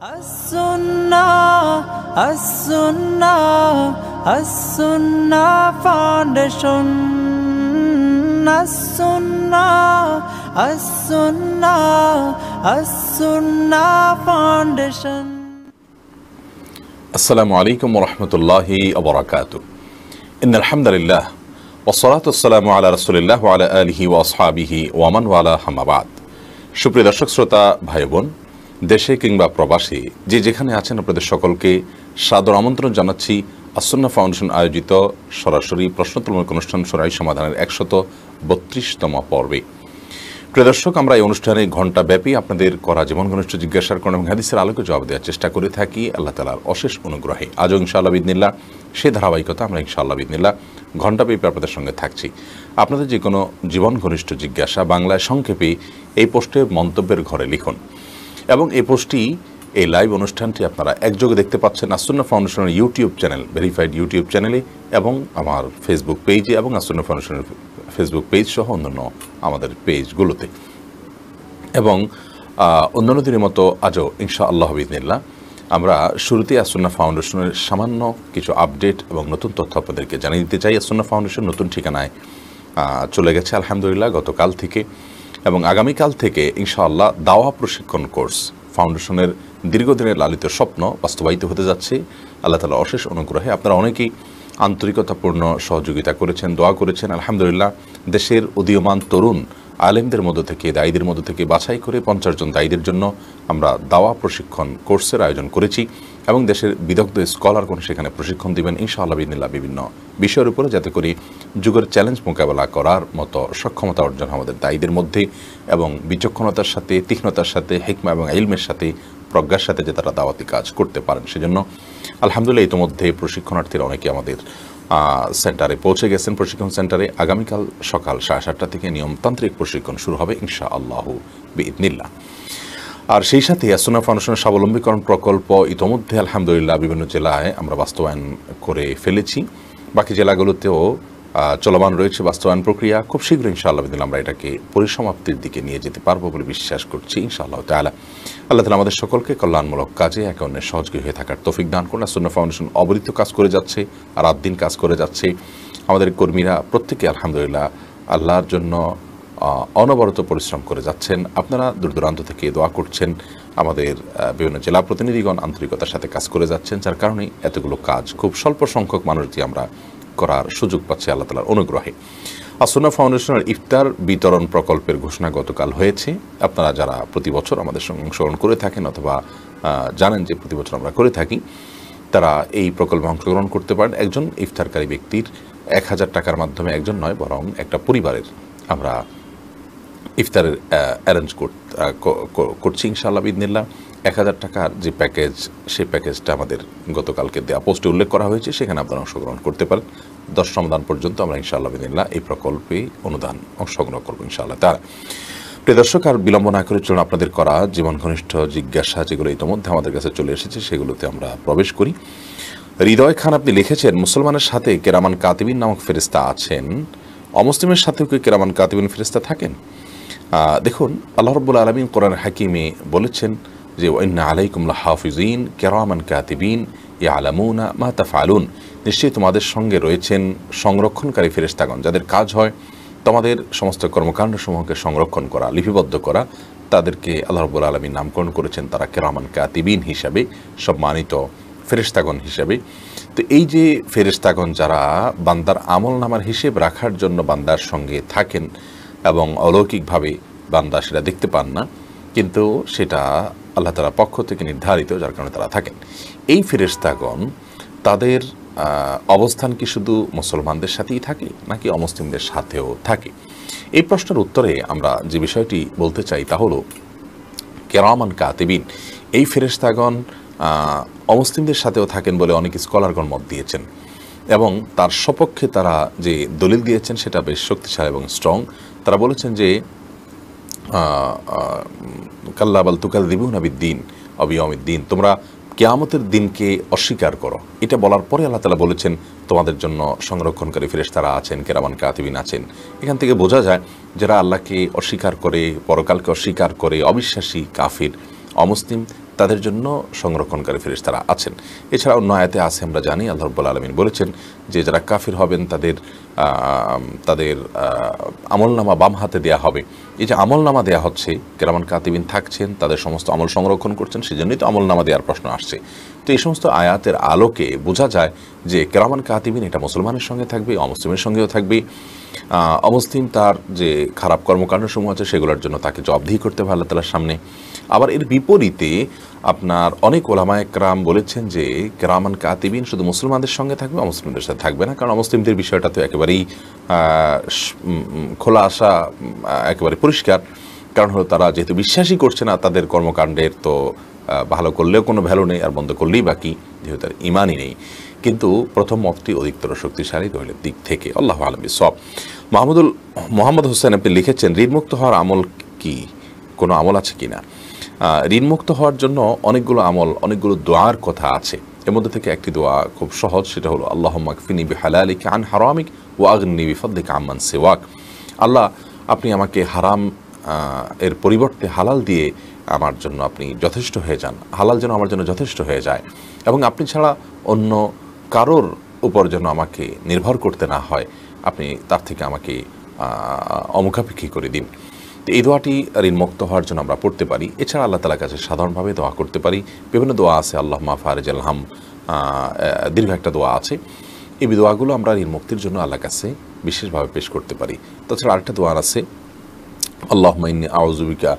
foundation foundation আসসালামু আলাইকুম রহমতুল্লাহি আবরাকাত ইন আলহামদুলিল্লাহ ওসলাত আসসালামু আলা রসুলিল্লাহ আলা আলহি ওয়াসহাবিহি ওয়ামান ওয়ালা হামাবাদ সুপ্রিয় দর্শক শ্রোতা ভাই বোন দেশে কিংবা প্রবাসী যে যেখানে আছেন আপনাদের সকলকে সাদর আমন্ত্রণ জানাচ্ছি আসন্না ফাউন্ডেশন আয়োজিত সরাসরি প্রশ্নোত্তরমূলক অনুষ্ঠান সরাই সমাধানের একশত বত্রিশতম পর্বে প্রদর্শক আমরা এই অনুষ্ঠানে ঘণ্টাব্যাপী আপনাদের করা জীবন ঘনিষ্ঠ জিজ্ঞাসার কোন এবং হাদিসের আলোকে জবাব দেওয়ার চেষ্টা করে থাকি আল্লাহ তালার অশেষ অনুগ্রহে আজও ইনশাআল্লাহ বিদিনিল্লা সে ধারাবাহিকতা আমরা ইনশাআল্লাহ ঘণ্টা ঘণ্টাব্যাপী আপনাদের সঙ্গে থাকছি আপনাদের যে কোনো জীবন ঘনিষ্ঠ জিজ্ঞাসা বাংলায় সংক্ষেপে এই পোস্টে মন্তব্যের ঘরে লিখুন এবং এই পোস্টটি এই লাইভ অনুষ্ঠানটি আপনারা একযোগে দেখতে পাচ্ছেন আসন্ন ফাউন্ডেশনের ইউটিউব চ্যানেল ভেরিফাইড ইউটিউব চ্যানেলে এবং আমার ফেসবুক পেজে এবং আসন্ন ফাউন্ডেশনের ফেসবুক পেজ সহ অন্যান্য আমাদের পেজগুলোতে এবং অন্যান্য দিনের মতো আজও ইনশা আল্লাহ বিদিনিল্লা আমরা শুরুতে আসন্না ফাউন্ডেশনের সামান্য কিছু আপডেট এবং নতুন তথ্য আপনাদেরকে জানিয়ে দিতে চাই আসন্না ফাউন্ডেশন নতুন ঠিকানায় চলে গেছে আলহামদুলিল্লাহ গতকাল থেকে এবং আগামীকাল থেকে ইনশাআল্লাহ দাওয়া প্রশিক্ষণ কোর্স ফাউন্ডেশনের দীর্ঘদিনের লালিত স্বপ্ন বাস্তবায়িত হতে যাচ্ছে আল্লাহ তালা অশেষ অনুগ্রহে আপনারা অনেকেই আন্তরিকতাপূর্ণ সহযোগিতা করেছেন দোয়া করেছেন আলহামদুলিল্লাহ দেশের উদীয়মান তরুণ আলেমদের মধ্য থেকে দায়ীদের মধ্য থেকে বাছাই করে পঞ্চাশ জন দায়ীদের জন্য আমরা দাওয়া প্রশিক্ষণ কোর্সের আয়োজন করেছি এবং দেশের বিদগ্ধ স্কলারগণ সেখানে প্রশিক্ষণ দেবেন ইনশাআল্লাহ বিদিল্লা বিভিন্ন বিষয়ের উপরে যাতে করে যুগের চ্যালেঞ্জ মোকাবেলা করার মতো সক্ষমতা অর্জন আমাদের দায়ীদের মধ্যে এবং বিচক্ষণতার সাথে তীক্ষ্ণতার সাথে হেকমা এবং ইলমের সাথে প্রজ্ঞার সাথে যে তারা দাওয়াতি কাজ করতে পারেন সেজন্য আলহামদুলিল্লাহ ইতিমধ্যে প্রশিক্ষণার্থীরা অনেকে আমাদের সেন্টারে পৌঁছে গেছেন প্রশিক্ষণ সেন্টারে আগামীকাল সকাল সাড়ে সাতটা থেকে নিয়মতান্ত্রিক প্রশিক্ষণ শুরু হবে ইনশা আল্লাহ বিদনিল্লা আর সেই সাথে ইয়াসুনা ফাউন্ডেশনের স্বাবলম্বীকরণ প্রকল্প ইতোমধ্যে আলহামদুলিল্লাহ বিভিন্ন জেলায় আমরা বাস্তবায়ন করে ফেলেছি বাকি জেলাগুলোতেও চলমান রয়েছে বাস্তবায়ন প্রক্রিয়া খুব শীঘ্র ইনশাআল্লাহ আমরা এটাকে পরিসমাপ্তির দিকে নিয়ে যেতে পারবো বলে বিশ্বাস করছি ইনশাআল্লাহ তালা আল্লাহ তালা আমাদের সকলকে কল্যাণমূলক কাজে একে অন্যের সহযোগী হয়ে থাকার তৌফিক দান করুন সুন্না ফাউন্ডেশন অবরিত কাজ করে যাচ্ছে রাত দিন কাজ করে যাচ্ছে আমাদের কর্মীরা প্রত্যেকে আলহামদুলিল্লাহ আল্লাহর জন্য অনবরত পরিশ্রম করে যাচ্ছেন আপনারা দূর দূরান্ত থেকে দোয়া করছেন আমাদের বিভিন্ন জেলা প্রতিনিধিগণ আন্তরিকতার সাথে কাজ করে যাচ্ছেন যার কারণে এতগুলো কাজ খুব স্বল্প সংখ্যক মানুষ দিয়ে আমরা করার সুযোগ পাচ্ছি আল্লাহ তালার অনুগ্রহে আসুনা ফাউন্ডেশনের ইফতার বিতরণ প্রকল্পের ঘোষণা গতকাল হয়েছে আপনারা যারা প্রতি বছর আমাদের সঙ্গে অংশগ্রহণ করে থাকেন অথবা জানেন যে প্রতি বছর আমরা করে থাকি তারা এই প্রকল্পে অংশগ্রহণ করতে পারেন একজন ইফতারকারী ব্যক্তির এক হাজার টাকার মাধ্যমে একজন নয় বরং একটা পরিবারের আমরা ইফতারের অ্যারেঞ্জ করছি ইনশাআল্লাহ বিদিনিল্লা এক হাজার টাকার যে প্যাকেজ সেই প্যাকেজটা আমাদের গতকালকে দেওয়া পোস্টে উল্লেখ করা হয়েছে সেখানে আপনারা অংশগ্রহণ করতে পারেন দশ সমাধান পর্যন্ত আমরা ইনশাআল্লাহ বিদিনিল্লা এই প্রকল্পে অনুদান অংশগ্রহণ করবো ইনশাআল্লাহ তারা প্রিয় দর্শক আর বিলম্ব না করে চলুন আপনাদের করা জীবন ঘনিষ্ঠ জিজ্ঞাসা যেগুলো ইতিমধ্যে আমাদের কাছে চলে এসেছে সেগুলোতে আমরা প্রবেশ করি হৃদয় খান আপনি লিখেছেন মুসলমানের সাথে কেরামান কাতিবিন নামক ফেরিস্তা আছেন অমুসলিমের সাথেও কি কেরামান কাতিবিন ফেরিস্তা থাকেন দেখুন আল্লাহ রব্বুল আলমিন কোরআন হাকিমে বলেছেন যে ওয়াইন্না আলাইকুমলা হাফিজিন কেরামান কাতিবিন ইয়া আলামুনা মাহতা ফালুন নিশ্চয়ই তোমাদের সঙ্গে রয়েছেন সংরক্ষণকারী ফেরেস্তাগণ যাদের কাজ হয় তোমাদের সমস্ত কর্মকাণ্ডসমূহকে সংরক্ষণ করা লিপিবদ্ধ করা তাদেরকে আল্লাহ রব্বুল আলমী নামকরণ করেছেন তারা কেরামান কাতিবিন হিসাবে সম্মানিত ফেরেস্তাগণ হিসাবে তো এই যে ফেরেস্তাগণ যারা বান্দার আমল নামার হিসেব রাখার জন্য বান্দার সঙ্গে থাকেন এবং অলৌকিকভাবে বান্দা সেটা দেখতে পান না কিন্তু সেটা আল্লাহ তালা পক্ষ থেকে নির্ধারিত যার কারণে তারা থাকেন এই ফেরেস্তাগণ তাদের অবস্থান কি শুধু মুসলমানদের সাথেই থাকে নাকি অমুসলিমদের সাথেও থাকে এই প্রশ্নের উত্তরে আমরা যে বিষয়টি বলতে চাই তা হলো কেরামান কাতেবিন এই ফেরেস্তাগণ অমুসলিমদের সাথেও থাকেন বলে অনেক স্কলারগণ মত দিয়েছেন এবং তার সপক্ষে তারা যে দলিল দিয়েছেন সেটা বেশ শক্তিশালী এবং স্ট্রং তারা বলেছেন যে কাল্লা বাল তুকাল দিবু নাবিদ্দিন অবিয়মিদ্দিন তোমরা কেয়ামতের দিনকে অস্বীকার করো এটা বলার পরে আল্লাহ তালা বলেছেন তোমাদের জন্য সংরক্ষণকারী তারা আছেন কেরামান কাতিবিন আছেন এখান থেকে বোঝা যায় যারা আল্লাহকে অস্বীকার করে পরকালকে অস্বীকার করে অবিশ্বাসী কাফির অমুসলিম তাদের জন্য সংরক্ষণকারী তারা আছেন এছাড়া অন্য আয়াতে আছে আমরা জানি আল্লাহ রব্বুল আলমিন বলেছেন যে যারা কাফির হবেন তাদের তাদের আমলনামা বাম হাতে দেয়া হবে এই যে আমলনামা দেয়া হচ্ছে কেরামান কাতিবিন থাকছেন তাদের সমস্ত আমল সংরক্ষণ করছেন সেজন্যই তো আমলনামা দেওয়ার প্রশ্ন আসছে তো এই সমস্ত আয়াতের আলোকে বোঝা যায় যে কেরামান কাতিবিন এটা মুসলমানের সঙ্গে থাকবে অমুসলিমের সঙ্গেও থাকবে অমুসলিম তার যে খারাপ কর্মকাণ্ড সমূহ আছে সেগুলোর জন্য তাকে জবাবদিহি করতে হবে আল্লাহ তালার সামনে আবার এর বিপরীতে আপনার অনেক ওলামায় ক্রাম বলেছেন যে ক্রামান কাতিবিন শুধু মুসলমানদের সঙ্গে থাকবে অমুসলিমদের সাথে থাকবে না কারণ অমুসলিমদের বিষয়টা তো একেবারেই খোলা আসা একেবারে পরিষ্কার কারণ হলো তারা যেহেতু বিশ্বাসই করছে না তাদের কর্মকাণ্ডের তো ভালো করলেও কোনো ভ্যালু নেই আর বন্ধ করলেই বাকি যেহেতু তার ইমানই নেই কিন্তু প্রথম মতটি অধিকতর শক্তিশালী দলের দিক থেকে আল্লাহ আলমী সব মাহমুদুল মোহাম্মদ হোসেন আপনি লিখেছেন ঋণমুক্ত হওয়ার আমল কি কোনো আমল আছে কি না ঋণমুক্ত হওয়ার জন্য অনেকগুলো আমল অনেকগুলো দোয়ার কথা আছে এর মধ্যে থেকে একটি দোয়া খুব সহজ সেটা হলো আল্লাহ মাকফিনি বি হালালিক আন হারামিক ও আগ্নি বিফদ্দিক সে সেওয়াক আল্লাহ আপনি আমাকে হারাম এর পরিবর্তে হালাল দিয়ে আমার জন্য আপনি যথেষ্ট হয়ে যান হালাল যেন আমার জন্য যথেষ্ট হয়ে যায় এবং আপনি ছাড়া অন্য কারোর উপর যেন আমাকে নির্ভর করতে না হয় আপনি তার থেকে আমাকে অমুখাপেক্ষী করে দিন এই দোয়াটি ঋণমুক্ত হওয়ার জন্য আমরা পড়তে পারি এছাড়া আল্লাহ তালার কাছে সাধারণভাবে দোয়া করতে পারি বিভিন্ন দোয়া আছে আল্লাহ মা ফারেজ আলহাম দীর্ঘ একটা দোয়া আছে এই দোয়াগুলো আমরা ঋণমুক্তির জন্য আল্লাহ কাছে বিশেষভাবে পেশ করতে পারি তাছাড়া আরেকটা দোয়া আছে আল্লাহ মাইন আউজুবিকা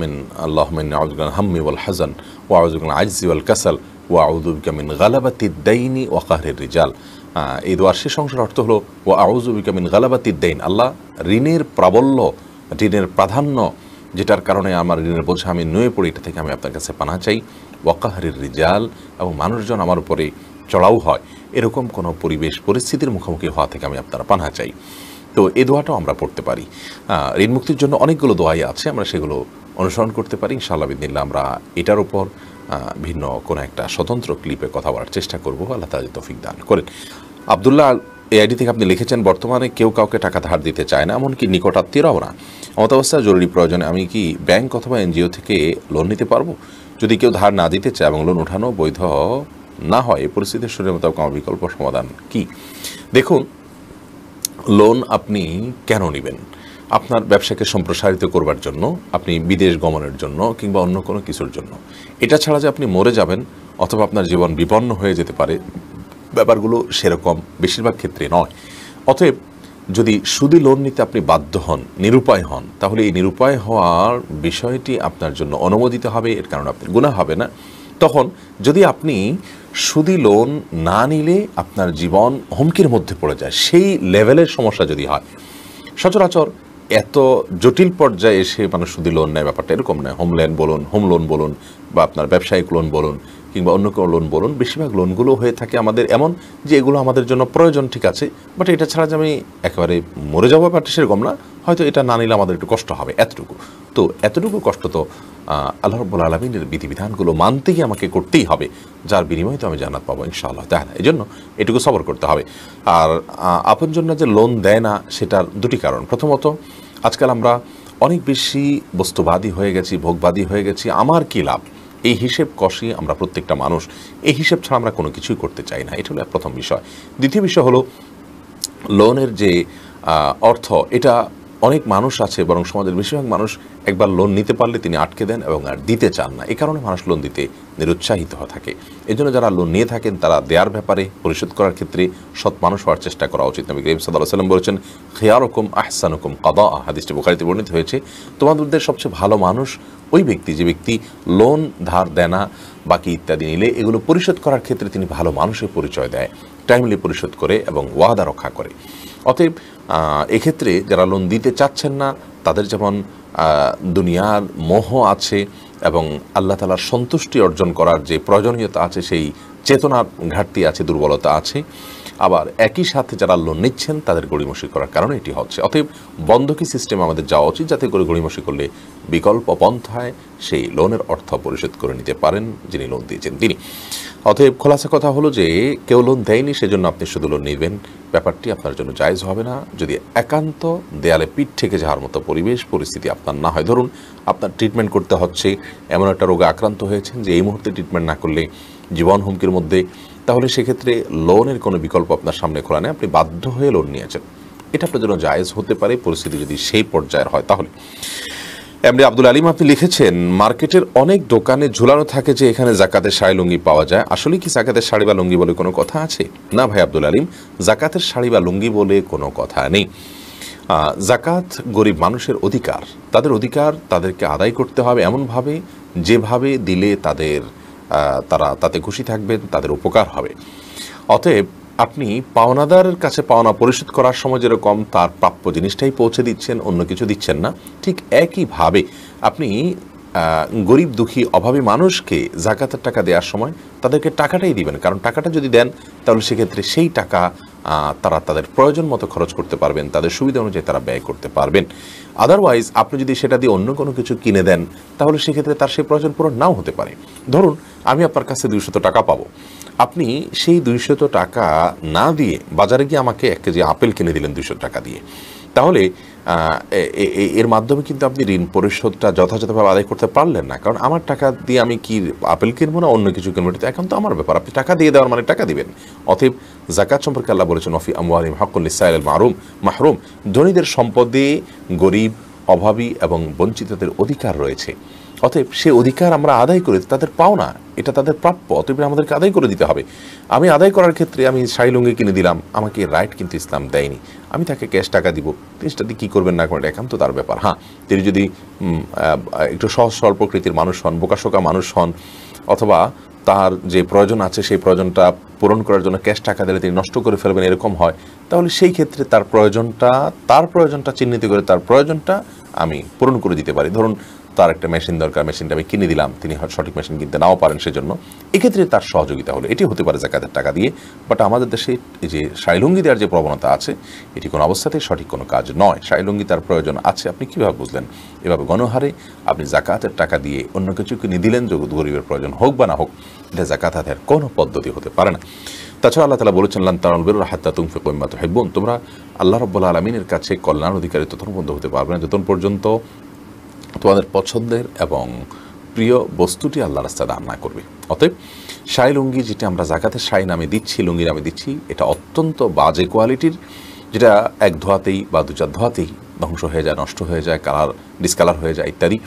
মিন আল্লাহ মাইন আউজগান হাম্মি ওয়াল হাজান ও আউজগান আজজি ওয়াল কাসাল ও আউজুবিকা মিন গালাবাতি দাইনি ও কাহরের রিজাল এই দোয়ার শেষ অংশের অর্থ হলো ও আউজুবিকা মিন গালাবাতি দেইন আল্লাহ ঋণের প্রাবল্য ঋণের প্রাধান্য যেটার কারণে আমার ঋণের বোঝা আমি নুয়ে পড়ি এটা থেকে আমি আপনার কাছে পানা চাই ওয়াকাহারির রিজাল এবং মানুষজন আমার উপরে চড়াও হয় এরকম কোনো পরিবেশ পরিস্থিতির মুখোমুখি হওয়া থেকে আমি আপনারা পানা চাই তো এ দোয়াটাও আমরা পড়তে পারি ঋণ মুক্তির জন্য অনেকগুলো দোয়াই আছে আমরা সেগুলো অনুসরণ করতে পারি ইনশাআল্লাহ বিদিনিল্লা আমরা এটার উপর ভিন্ন কোনো একটা স্বতন্ত্র ক্লিপে কথা বলার চেষ্টা করবো আল্লাহ তালা তফিক দান করেন আবদুল্লাহ এআইডি থেকে আপনি লিখেছেন বর্তমানে কেউ কাউকে টাকা ধার দিতে চায় না এমনকি নিকটাত্মীয়রাও না অবস্থা জরুরি প্রয়োজনে আমি কি ব্যাংক অথবা এনজিও থেকে লোন নিতে পারবো যদি কেউ ধার না দিতে চায় এবং লোন ওঠানো বৈধ না হয় এই পরিস্থিতিতে শরীরের মতো আমার বিকল্প সমাধান কি দেখুন লোন আপনি কেন নেবেন আপনার ব্যবসাকে সম্প্রসারিত করবার জন্য আপনি বিদেশ গমনের জন্য কিংবা অন্য কোনো কিছুর জন্য এটা ছাড়া যে আপনি মরে যাবেন অথবা আপনার জীবন বিপন্ন হয়ে যেতে পারে ব্যাপারগুলো সেরকম বেশিরভাগ ক্ষেত্রে নয় অতএব যদি সুদি লোন নিতে আপনি বাধ্য হন নিরুপায় হন তাহলে এই নিরুপায় হওয়ার বিষয়টি আপনার জন্য অনুমোদিত হবে এর কারণে আপনার গুণা হবে না তখন যদি আপনি সুদি লোন না নিলে আপনার জীবন হুমকির মধ্যে পড়ে যায় সেই লেভেলের সমস্যা যদি হয় সচরাচর এত জটিল পর্যায়ে এসে মানুষ সুদি লোন নেয় ব্যাপারটা এরকম নয় হোম লোন বলুন হোম লোন বলুন বা আপনার ব্যবসায়িক লোন বলুন কিংবা অন্য কোনো লোন বলুন বেশিরভাগ লোনগুলো হয়ে থাকে আমাদের এমন যে এগুলো আমাদের জন্য প্রয়োজন ঠিক আছে বাট এটা ছাড়া যে আমি একেবারে মরে যাবো ব্যাপারটা সেরকম না হয়তো এটা না নিলে আমাদের একটু কষ্ট হবে এতটুকু তো এতটুকু কষ্ট তো আল্লাহ রব্বুল আলমিনের বিধিবিধানগুলো মানতে গিয়ে আমাকে করতেই হবে যার বিনিময়ে তো আমি জানাত পাবো ইনশাআল্লাহ না এই জন্য এটুকু সবর করতে হবে আর আপন জন্য যে লোন দেয় না সেটার দুটি কারণ প্রথমত আজকাল আমরা অনেক বেশি বস্তুবাদী হয়ে গেছি ভোগবাদী হয়ে গেছি আমার কী লাভ এই হিসেব কষি আমরা প্রত্যেকটা মানুষ এই হিসেব ছাড়া আমরা কোনো কিছুই করতে চাই না এটা হলো প্রথম বিষয় দ্বিতীয় বিষয় হলো লোনের যে অর্থ এটা অনেক মানুষ আছে বরং সমাজের বেশিরভাগ মানুষ একবার লোন নিতে পারলে তিনি আটকে দেন এবং আর দিতে চান না এ কারণে মানুষ লোন দিতে নিরুৎসাহিত হয়ে থাকে এজন্য যারা লোন নিয়ে থাকেন তারা দেয়ার ব্যাপারে পরিশোধ করার ক্ষেত্রে সৎ মানুষ হওয়ার চেষ্টা করা উচিত নবী করিম সাদা সাল্লাম বলেছেন আহসান হুকুম কাদা হাদিসটি বোকারিতে বর্ণিত হয়েছে তোমাদের সবচেয়ে ভালো মানুষ ওই ব্যক্তি যে ব্যক্তি লোন ধার দেনা বাকি ইত্যাদি নিলে এগুলো পরিশোধ করার ক্ষেত্রে তিনি ভালো মানুষের পরিচয় দেয় টাইমলি পরিশোধ করে এবং ওয়াদা রক্ষা করে অতএব এক্ষেত্রে যারা লোন দিতে চাচ্ছেন না তাদের যেমন দুনিয়ার মোহ আছে এবং আল্লাহ তালার সন্তুষ্টি অর্জন করার যে প্রয়োজনীয়তা আছে সেই চেতনার ঘাটতি আছে দুর্বলতা আছে আবার একই সাথে যারা লোন নিচ্ছেন তাদের গড়িমসি করার কারণে এটি হচ্ছে অতএব বন্ধকি সিস্টেম আমাদের যাওয়া উচিত যাতে করে গড়িমসি করলে বিকল্প পন্থায় সেই লোনের অর্থ পরিশোধ করে নিতে পারেন যিনি লোন দিয়েছেন তিনি অতএব খোলাসা কথা হলো যে কেউ লোন দেয়নি সেজন্য আপনি শুধু লোন নেবেন ব্যাপারটি আপনার জন্য জায়জ হবে না যদি একান্ত দেয়ালে পিঠ থেকে যাওয়ার মতো পরিবেশ পরিস্থিতি আপনার না হয় ধরুন আপনার ট্রিটমেন্ট করতে হচ্ছে এমন একটা রোগে আক্রান্ত হয়েছেন যে এই মুহূর্তে ট্রিটমেন্ট না করলে জীবন হুমকির মধ্যে তাহলে সেক্ষেত্রে লোনের কোনো বিকল্প আপনার সামনে খোলা নেই আপনি বাধ্য হয়ে লোন নিয়েছেন এটা আপনার জন্য জায়েজ হতে পারে পরিস্থিতি যদি সেই পর্যায়ের হয় তাহলে এমনি আব্দুল আলিম আপনি লিখেছেন মার্কেটের অনেক দোকানে ঝুলানো থাকে যে এখানে জাকাতের শাড়ি লুঙ্গি পাওয়া যায় আসলে কি জাকাতের শাড়ি বা লুঙ্গি বলে কোনো কথা আছে না ভাই আব্দুল আলিম জাকাতের শাড়ি বা লুঙ্গি বলে কোনো কথা নেই জাকাত গরিব মানুষের অধিকার তাদের অধিকার তাদেরকে আদায় করতে হবে এমনভাবে যেভাবে দিলে তাদের তারা তাতে খুশি থাকবেন তাদের উপকার হবে অতএব আপনি পাওনাদারের কাছে পাওনা পরিশোধ করার সময় যেরকম তার প্রাপ্য জিনিসটাই পৌঁছে দিচ্ছেন অন্য কিছু দিচ্ছেন না ঠিক একইভাবে আপনি গরিব দুঃখী অভাবী মানুষকে জাকাতের টাকা দেওয়ার সময় তাদেরকে টাকাটাই দিবেন কারণ টাকাটা যদি দেন তাহলে সেক্ষেত্রে সেই টাকা তারা তাদের প্রয়োজন মতো খরচ করতে পারবেন তাদের সুবিধা অনুযায়ী তারা ব্যয় করতে পারবেন আদারওয়াইজ আপনি যদি সেটা দিয়ে অন্য কোনো কিছু কিনে দেন তাহলে সেক্ষেত্রে তার সেই প্রয়োজন পূরণ নাও হতে পারে ধরুন আমি আপনার কাছে দুইশত টাকা পাবো আপনি সেই দুইশত টাকা না দিয়ে বাজারে গিয়ে আমাকে এক কেজি আপেল কিনে দিলেন দুইশো টাকা দিয়ে তাহলে এর মাধ্যমে কিন্তু আপনি ঋণ পরিশোধটা যথাযথভাবে আদায় করতে পারলেন না কারণ আমার টাকা দিয়ে আমি কি আপেল কিনবো না অন্য কিছু কিনবো এখন তো আমার ব্যাপার আপনি টাকা দিয়ে দেওয়ার মানে টাকা দিবেন অতএব জাকাত সম্পর্কে আল্লাহ বলেছেন অফি আমি হাকুল ইসাইল মারুম মাহরুম ধনীদের সম্পদে গরিব অভাবী এবং বঞ্চিতদের অধিকার রয়েছে অতএব সে অধিকার আমরা আদায় করে তাদের পাও না এটা তাদের প্রাপ্য অতএব আমাদেরকে আদায় করে দিতে হবে আমি আদায় করার ক্ষেত্রে আমি শাড়ি কিনে দিলাম আমাকে রাইট কিন্তু ইসলাম দেয়নি আমি তাকে ক্যাশ টাকা দিব তিনি দিয়ে কী করবেন না করবেন একান্ত তার ব্যাপার হ্যাঁ তিনি যদি একটু সহজ সরল প্রকৃতির মানুষ হন বোকাশোকা মানুষ হন অথবা তার যে প্রয়োজন আছে সেই প্রয়োজনটা পূরণ করার জন্য ক্যাশ টাকা দিলে তিনি নষ্ট করে ফেলবেন এরকম হয় তাহলে সেই ক্ষেত্রে তার প্রয়োজনটা তার প্রয়োজনটা চিহ্নিত করে তার প্রয়োজনটা আমি পূরণ করে দিতে পারি ধরুন তার একটা মেশিন দরকার মেশিনটা আমি কিনে দিলাম তিনি সঠিক মেশিন কিনতে নাও পারেন সেজন্য এক্ষেত্রে তার সহযোগিতা হলো এটি হতে পারে জাকাতের টাকা দিয়ে বাট আমাদের দেশে যে শাইলুঙ্গি দেওয়ার যে প্রবণতা আছে এটি কোনো অবস্থাতেই সঠিক কোনো কাজ নয় শাইলুঙ্গি তার প্রয়োজন আছে আপনি কীভাবে বুঝলেন এভাবে গণহারে আপনি জাকাতের টাকা দিয়ে অন্য কিছু কিনে দিলেন যে গরিবের প্রয়োজন হোক বা না হোক এটা জাকাত আদায়ের কোনো পদ্ধতি হতে পারে না তাছাড়া আল্লাহ তালা বলেছেন লান্তানবের হাত্তা তুমফে কৈমাত হেব্বন তোমরা আল্লাহ রব্বুল্লা আলমিনের কাছে কল্যাণ অধিকারী তথন বন্ধ হতে পারবে না যতন পর্যন্ত তোমাদের পছন্দের এবং প্রিয় বস্তুটি আল্লাহ রাস্তা রান্না না করবে অতএব সাই লুঙ্গি যেটি আমরা জাকাতে সাই নামে দিচ্ছি লুঙ্গি নামে দিচ্ছি এটা অত্যন্ত বাজে কোয়ালিটির যেটা এক ধোয়াতেই বা দু চার ধোয়াতেই ধ্বংস হয়ে যায় নষ্ট হয়ে যায় কালার ডিসকালার হয়ে যায় ইত্যাদি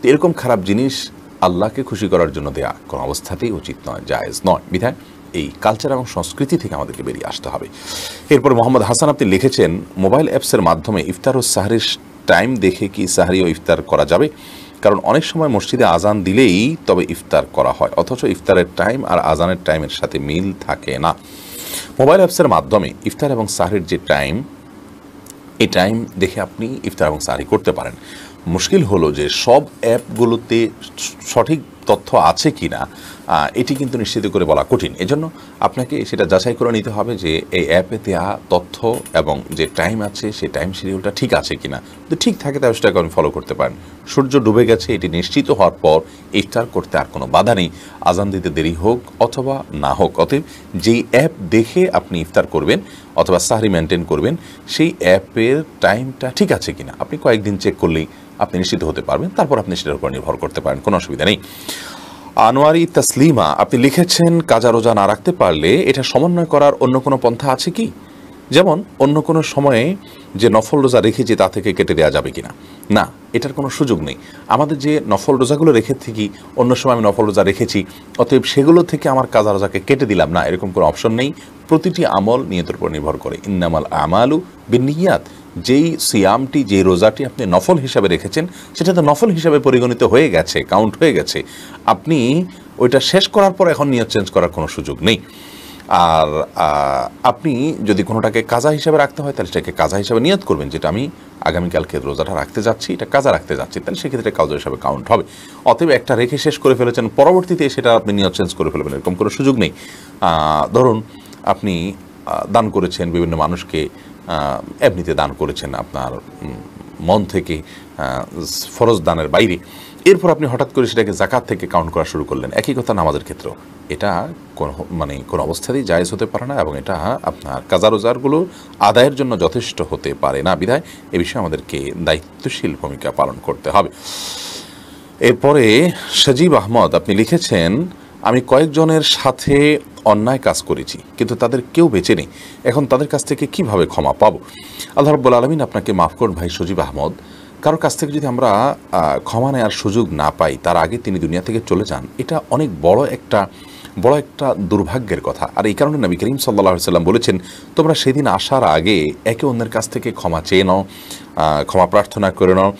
তো এরকম খারাপ জিনিস আল্লাহকে খুশি করার জন্য দেয়া কোনো অবস্থাতেই উচিত নয় জায়জ নয় বিধায় এই কালচার এবং সংস্কৃতি থেকে আমাদেরকে বেরিয়ে আসতে হবে এরপর মোহাম্মদ হাসান আপনি লিখেছেন মোবাইল অ্যাপসের মাধ্যমে ইফতার ও সাহারির টাইম দেখে কি সাহারি ও ইফতার করা যাবে কারণ অনেক সময় মসজিদে আজান দিলেই তবে ইফতার করা হয় অথচ ইফতারের টাইম আর আজানের টাইমের সাথে মিল থাকে না মোবাইল অ্যাপসের মাধ্যমে ইফতার এবং সাহারির যে টাইম এই টাইম দেখে আপনি ইফতার এবং সাহারি করতে পারেন মুশকিল হলো যে সব অ্যাপগুলোতে সঠিক তথ্য আছে কি না এটি কিন্তু নিশ্চিত করে বলা কঠিন এজন্য আপনাকে সেটা যাচাই করে নিতে হবে যে এই অ্যাপে দেওয়া তথ্য এবং যে টাইম আছে সেই টাইম শিডিউলটা ঠিক আছে কি না ঠিক থাকে তাহলে সেটাকে আপনি ফলো করতে পারেন সূর্য ডুবে গেছে এটি নিশ্চিত হওয়ার পর ইফতার করতে আর কোনো বাধা নেই আজান দিতে দেরি হোক অথবা না হোক অতএব যেই অ্যাপ দেখে আপনি ইফতার করবেন অথবা সাহারি মেনটেন করবেন সেই অ্যাপের টাইমটা ঠিক আছে কিনা আপনি কয়েকদিন চেক করলেই আপনি নিশ্চিত হতে পারবেন তারপর আপনি সেটার উপর নির্ভর করতে পারেন কোনো অসুবিধা নেই আনোয়ারি তাসলিমা আপনি লিখেছেন কাজা রোজা না রাখতে পারলে এটা সমন্বয় করার অন্য কোনো পন্থা আছে কি যেমন অন্য কোনো সময়ে যে নফল রোজা রেখেছি তা থেকে কেটে দেওয়া যাবে কিনা না এটার কোনো সুযোগ নেই আমাদের যে নফল রোজাগুলো রেখে থাকি অন্য সময় আমি নফল রোজা রেখেছি অতএব সেগুলো থেকে আমার কাজা রোজাকে কেটে দিলাম না এরকম কোনো অপশন নেই প্রতিটি আমল নিয়তের উপর নির্ভর করে ইন্নামাল আমালু বিনিয়াত যেই সিয়ামটি যেই রোজাটি আপনি নফল হিসাবে রেখেছেন সেটা তো নফল হিসাবে পরিগণিত হয়ে গেছে কাউন্ট হয়ে গেছে আপনি ওইটা শেষ করার পর এখন নিয়ত চেঞ্জ করার কোনো সুযোগ নেই আর আপনি যদি কোনোটাকে কাজা হিসাবে রাখতে হয় তাহলে সেটাকে কাজা হিসাবে নিয়ত করবেন যেটা আমি আগামীকালকে রোজাটা রাখতে যাচ্ছি এটা কাজা রাখতে যাচ্ছি তাহলে সেক্ষেত্রে কাজা হিসাবে কাউন্ট হবে অতএব একটা রেখে শেষ করে ফেলেছেন পরবর্তীতে সেটা আপনি নিয়ত চেঞ্জ করে ফেলবেন এরকম কোনো সুযোগ নেই ধরুন আপনি দান করেছেন বিভিন্ন মানুষকে এমনিতে দান করেছেন আপনার মন থেকে ফরজ দানের বাইরে এরপর আপনি হঠাৎ করে সেটাকে জাকাত থেকে কাউন্ট করা শুরু করলেন একই কথা নামাজের ক্ষেত্রেও এটা কোনো মানে কোনো অবস্থাতেই জায়জ হতে পারে না এবং এটা আপনার কাজা রোজারগুলো আদায়ের জন্য যথেষ্ট হতে পারে না বিধায় এ বিষয়ে আমাদেরকে দায়িত্বশীল ভূমিকা পালন করতে হবে এরপরে সজীব আহমদ আপনি লিখেছেন আমি কয়েকজনের সাথে অন্যায় কাজ করেছি কিন্তু তাদের কেউ বেঁচে নেই এখন তাদের কাছ থেকে কিভাবে ক্ষমা পাবো আল্লাহ রব্বুল আলমিন আপনাকে মাফ করুন ভাই সজীব আহমদ কারো কাছ থেকে যদি আমরা ক্ষমা নেওয়ার সুযোগ না পাই তার আগে তিনি দুনিয়া থেকে চলে যান এটা অনেক বড় একটা বড় একটা দুর্ভাগ্যের কথা আর এই কারণে নবী করিম সাল্লা সাল্লাম বলেছেন তোমরা সেদিন আসার আগে একে অন্যের কাছ থেকে ক্ষমা চেয়ে নাও ক্ষমা প্রার্থনা করে নাও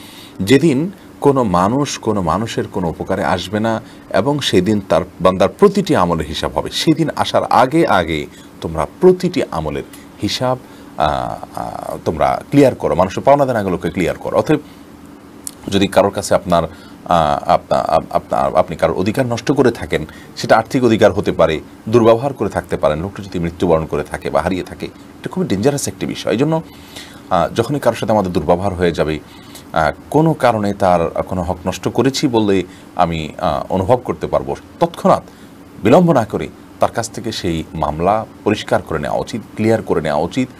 যেদিন কোনো মানুষ কোনো মানুষের কোনো উপকারে আসবে না এবং সেদিন তার বান্দার প্রতিটি আমলের হিসাব হবে সেদিন আসার আগে আগে তোমরা প্রতিটি আমলের হিসাব তোমরা ক্লিয়ার করো মানুষের পাওনা দেনাগুলোকে ক্লিয়ার করো অতএব যদি কারোর কাছে আপনার আপনার আপনি কারোর অধিকার নষ্ট করে থাকেন সেটা আর্থিক অধিকার হতে পারে দুর্ব্যবহার করে থাকতে পারেন লোকটা যদি মৃত্যুবরণ করে থাকে বা হারিয়ে থাকে এটা খুবই ডেঞ্জারাস একটি বিষয় এই জন্য যখনই কারোর সাথে আমাদের দুর্ব্যবহার হয়ে যাবে কোনো কারণে তার কোনো হক নষ্ট করেছি বলে আমি অনুভব করতে পারবো তৎক্ষণাৎ বিলম্ব না করে তার কাছ থেকে সেই মামলা পরিষ্কার করে নেওয়া উচিত ক্লিয়ার করে নেওয়া উচিত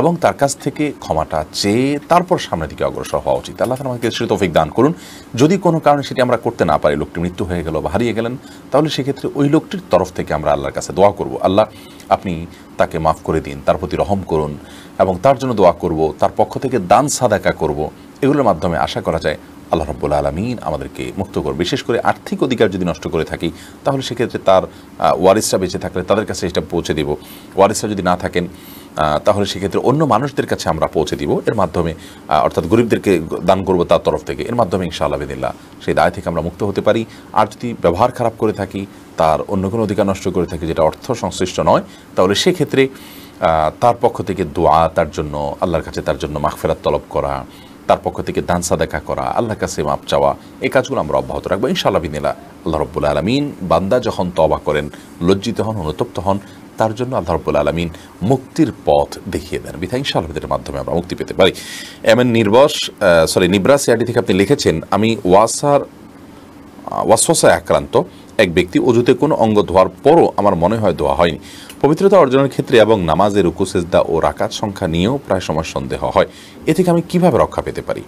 এবং তার কাছ থেকে ক্ষমাটা চেয়ে তারপর সামনের দিকে অগ্রসর হওয়া উচিত আল্লাহ আমাকে সে দান করুন যদি কোনো কারণে সেটি আমরা করতে না পারি লোকটি মৃত্যু হয়ে গেল বা হারিয়ে গেলেন তাহলে সেক্ষেত্রে ওই লোকটির তরফ থেকে আমরা আল্লাহর কাছে দোয়া করব আল্লাহ আপনি তাকে মাফ করে দিন তার প্রতি রহম করুন এবং তার জন্য দোয়া করব তার পক্ষ থেকে দান সাদাকা করব এগুলোর মাধ্যমে আশা করা যায় আল্লাহ রব্বুল আলমিন আমাদেরকে মুক্ত করবে বিশেষ করে আর্থিক অধিকার যদি নষ্ট করে থাকি তাহলে সেক্ষেত্রে তার ওয়ারিসরা বেঁচে থাকলে তাদের কাছে এটা পৌঁছে দিব ওয়ারিসরা যদি না থাকেন তাহলে সেক্ষেত্রে অন্য মানুষদের কাছে আমরা পৌঁছে দিব এর মাধ্যমে অর্থাৎ গরিবদেরকে দান করব তার তরফ থেকে এর মাধ্যমে ইনশাআল্লাহ বেদিল্লা সেই দায় থেকে আমরা মুক্ত হতে পারি আর যদি ব্যবহার খারাপ করে থাকি তার অন্য কোনো অধিকার নষ্ট করে থাকি যেটা অর্থ সংশ্লিষ্ট নয় তাহলে সেক্ষেত্রে তার পক্ষ থেকে দোয়া তার জন্য আল্লাহর কাছে তার জন্য মাখফেরাত তলব করা তার পক্ষ থেকে দান দেখা করা আল্লাহ কাছে মাপ চাওয়া এই কাজগুলো আমরা অব্যাহত রাখবো ইনশাআল্লাহ বিনিলা আল্লাহ রব্বুল আলমিন বান্দা যখন তবা করেন লজ্জিত হন অনুতপ্ত হন তার জন্য আল্লাহ রব্বুল আলমিন মুক্তির পথ দেখিয়ে দেন বিধা ইনশাআল্লাহের মাধ্যমে আমরা মুক্তি পেতে পারি M N sorry Nibras ID থেকে আপনি লিখেছেন আমি ওয়াসার ওয়াসওয়াসায় আক্রান্ত এক ব্যক্তি অজুতে কোনো অঙ্গ ধোয়ার পরও আমার মনে হয় ধোয়া হয়নি পবিত্রতা অর্জনের ক্ষেত্রে এবং নামাজের উকুসেজদা ও রাকাত সংখ্যা নিয়েও প্রায় সময় সন্দেহ হয় এ থেকে আমি কিভাবে রক্ষা পেতে পারি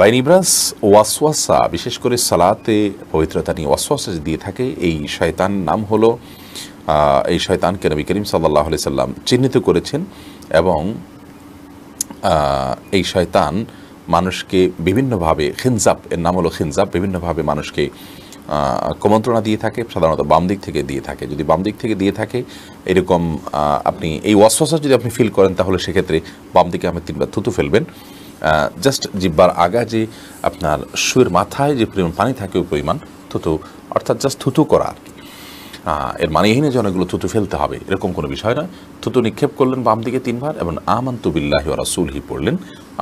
বাইন ইব্রাস ওয়াসওয়াসা বিশেষ করে সালাতে পবিত্রতা নিয়ে ওয়াসওয়াসা দিয়ে থাকে এই শয়তান নাম হলো এই শয়তানকে নবী করিম সাল্লাহ আলি সাল্লাম চিহ্নিত করেছেন এবং এই শয়তান মানুষকে বিভিন্নভাবে খিনজাপ এর নাম হলো খিনজাপ বিভিন্নভাবে মানুষকে কমন্ত্রণা দিয়ে থাকে সাধারণত বাম দিক থেকে দিয়ে থাকে যদি বাম দিক থেকে দিয়ে থাকে এরকম আপনি এই ওয়াসওয়াসা যদি আপনি ফিল করেন তাহলে সেক্ষেত্রে বাম দিকে আপনি তিনবার থুতু ফেলবেন জাস্ট জিব্বার আগা যে আপনার শুয়ের মাথায় যে পরিমাণ পানি থাকে ওই পরিমাণ থুতু অর্থাৎ জাস্ট থুতু করা আর কি এর মানেহীনে যে অনেকগুলো থুতু ফেলতে হবে এরকম কোনো বিষয় নয় থুতু নিক্ষেপ করলেন বাম দিকে তিনবার এবং ওরা সুলহি পড়লেন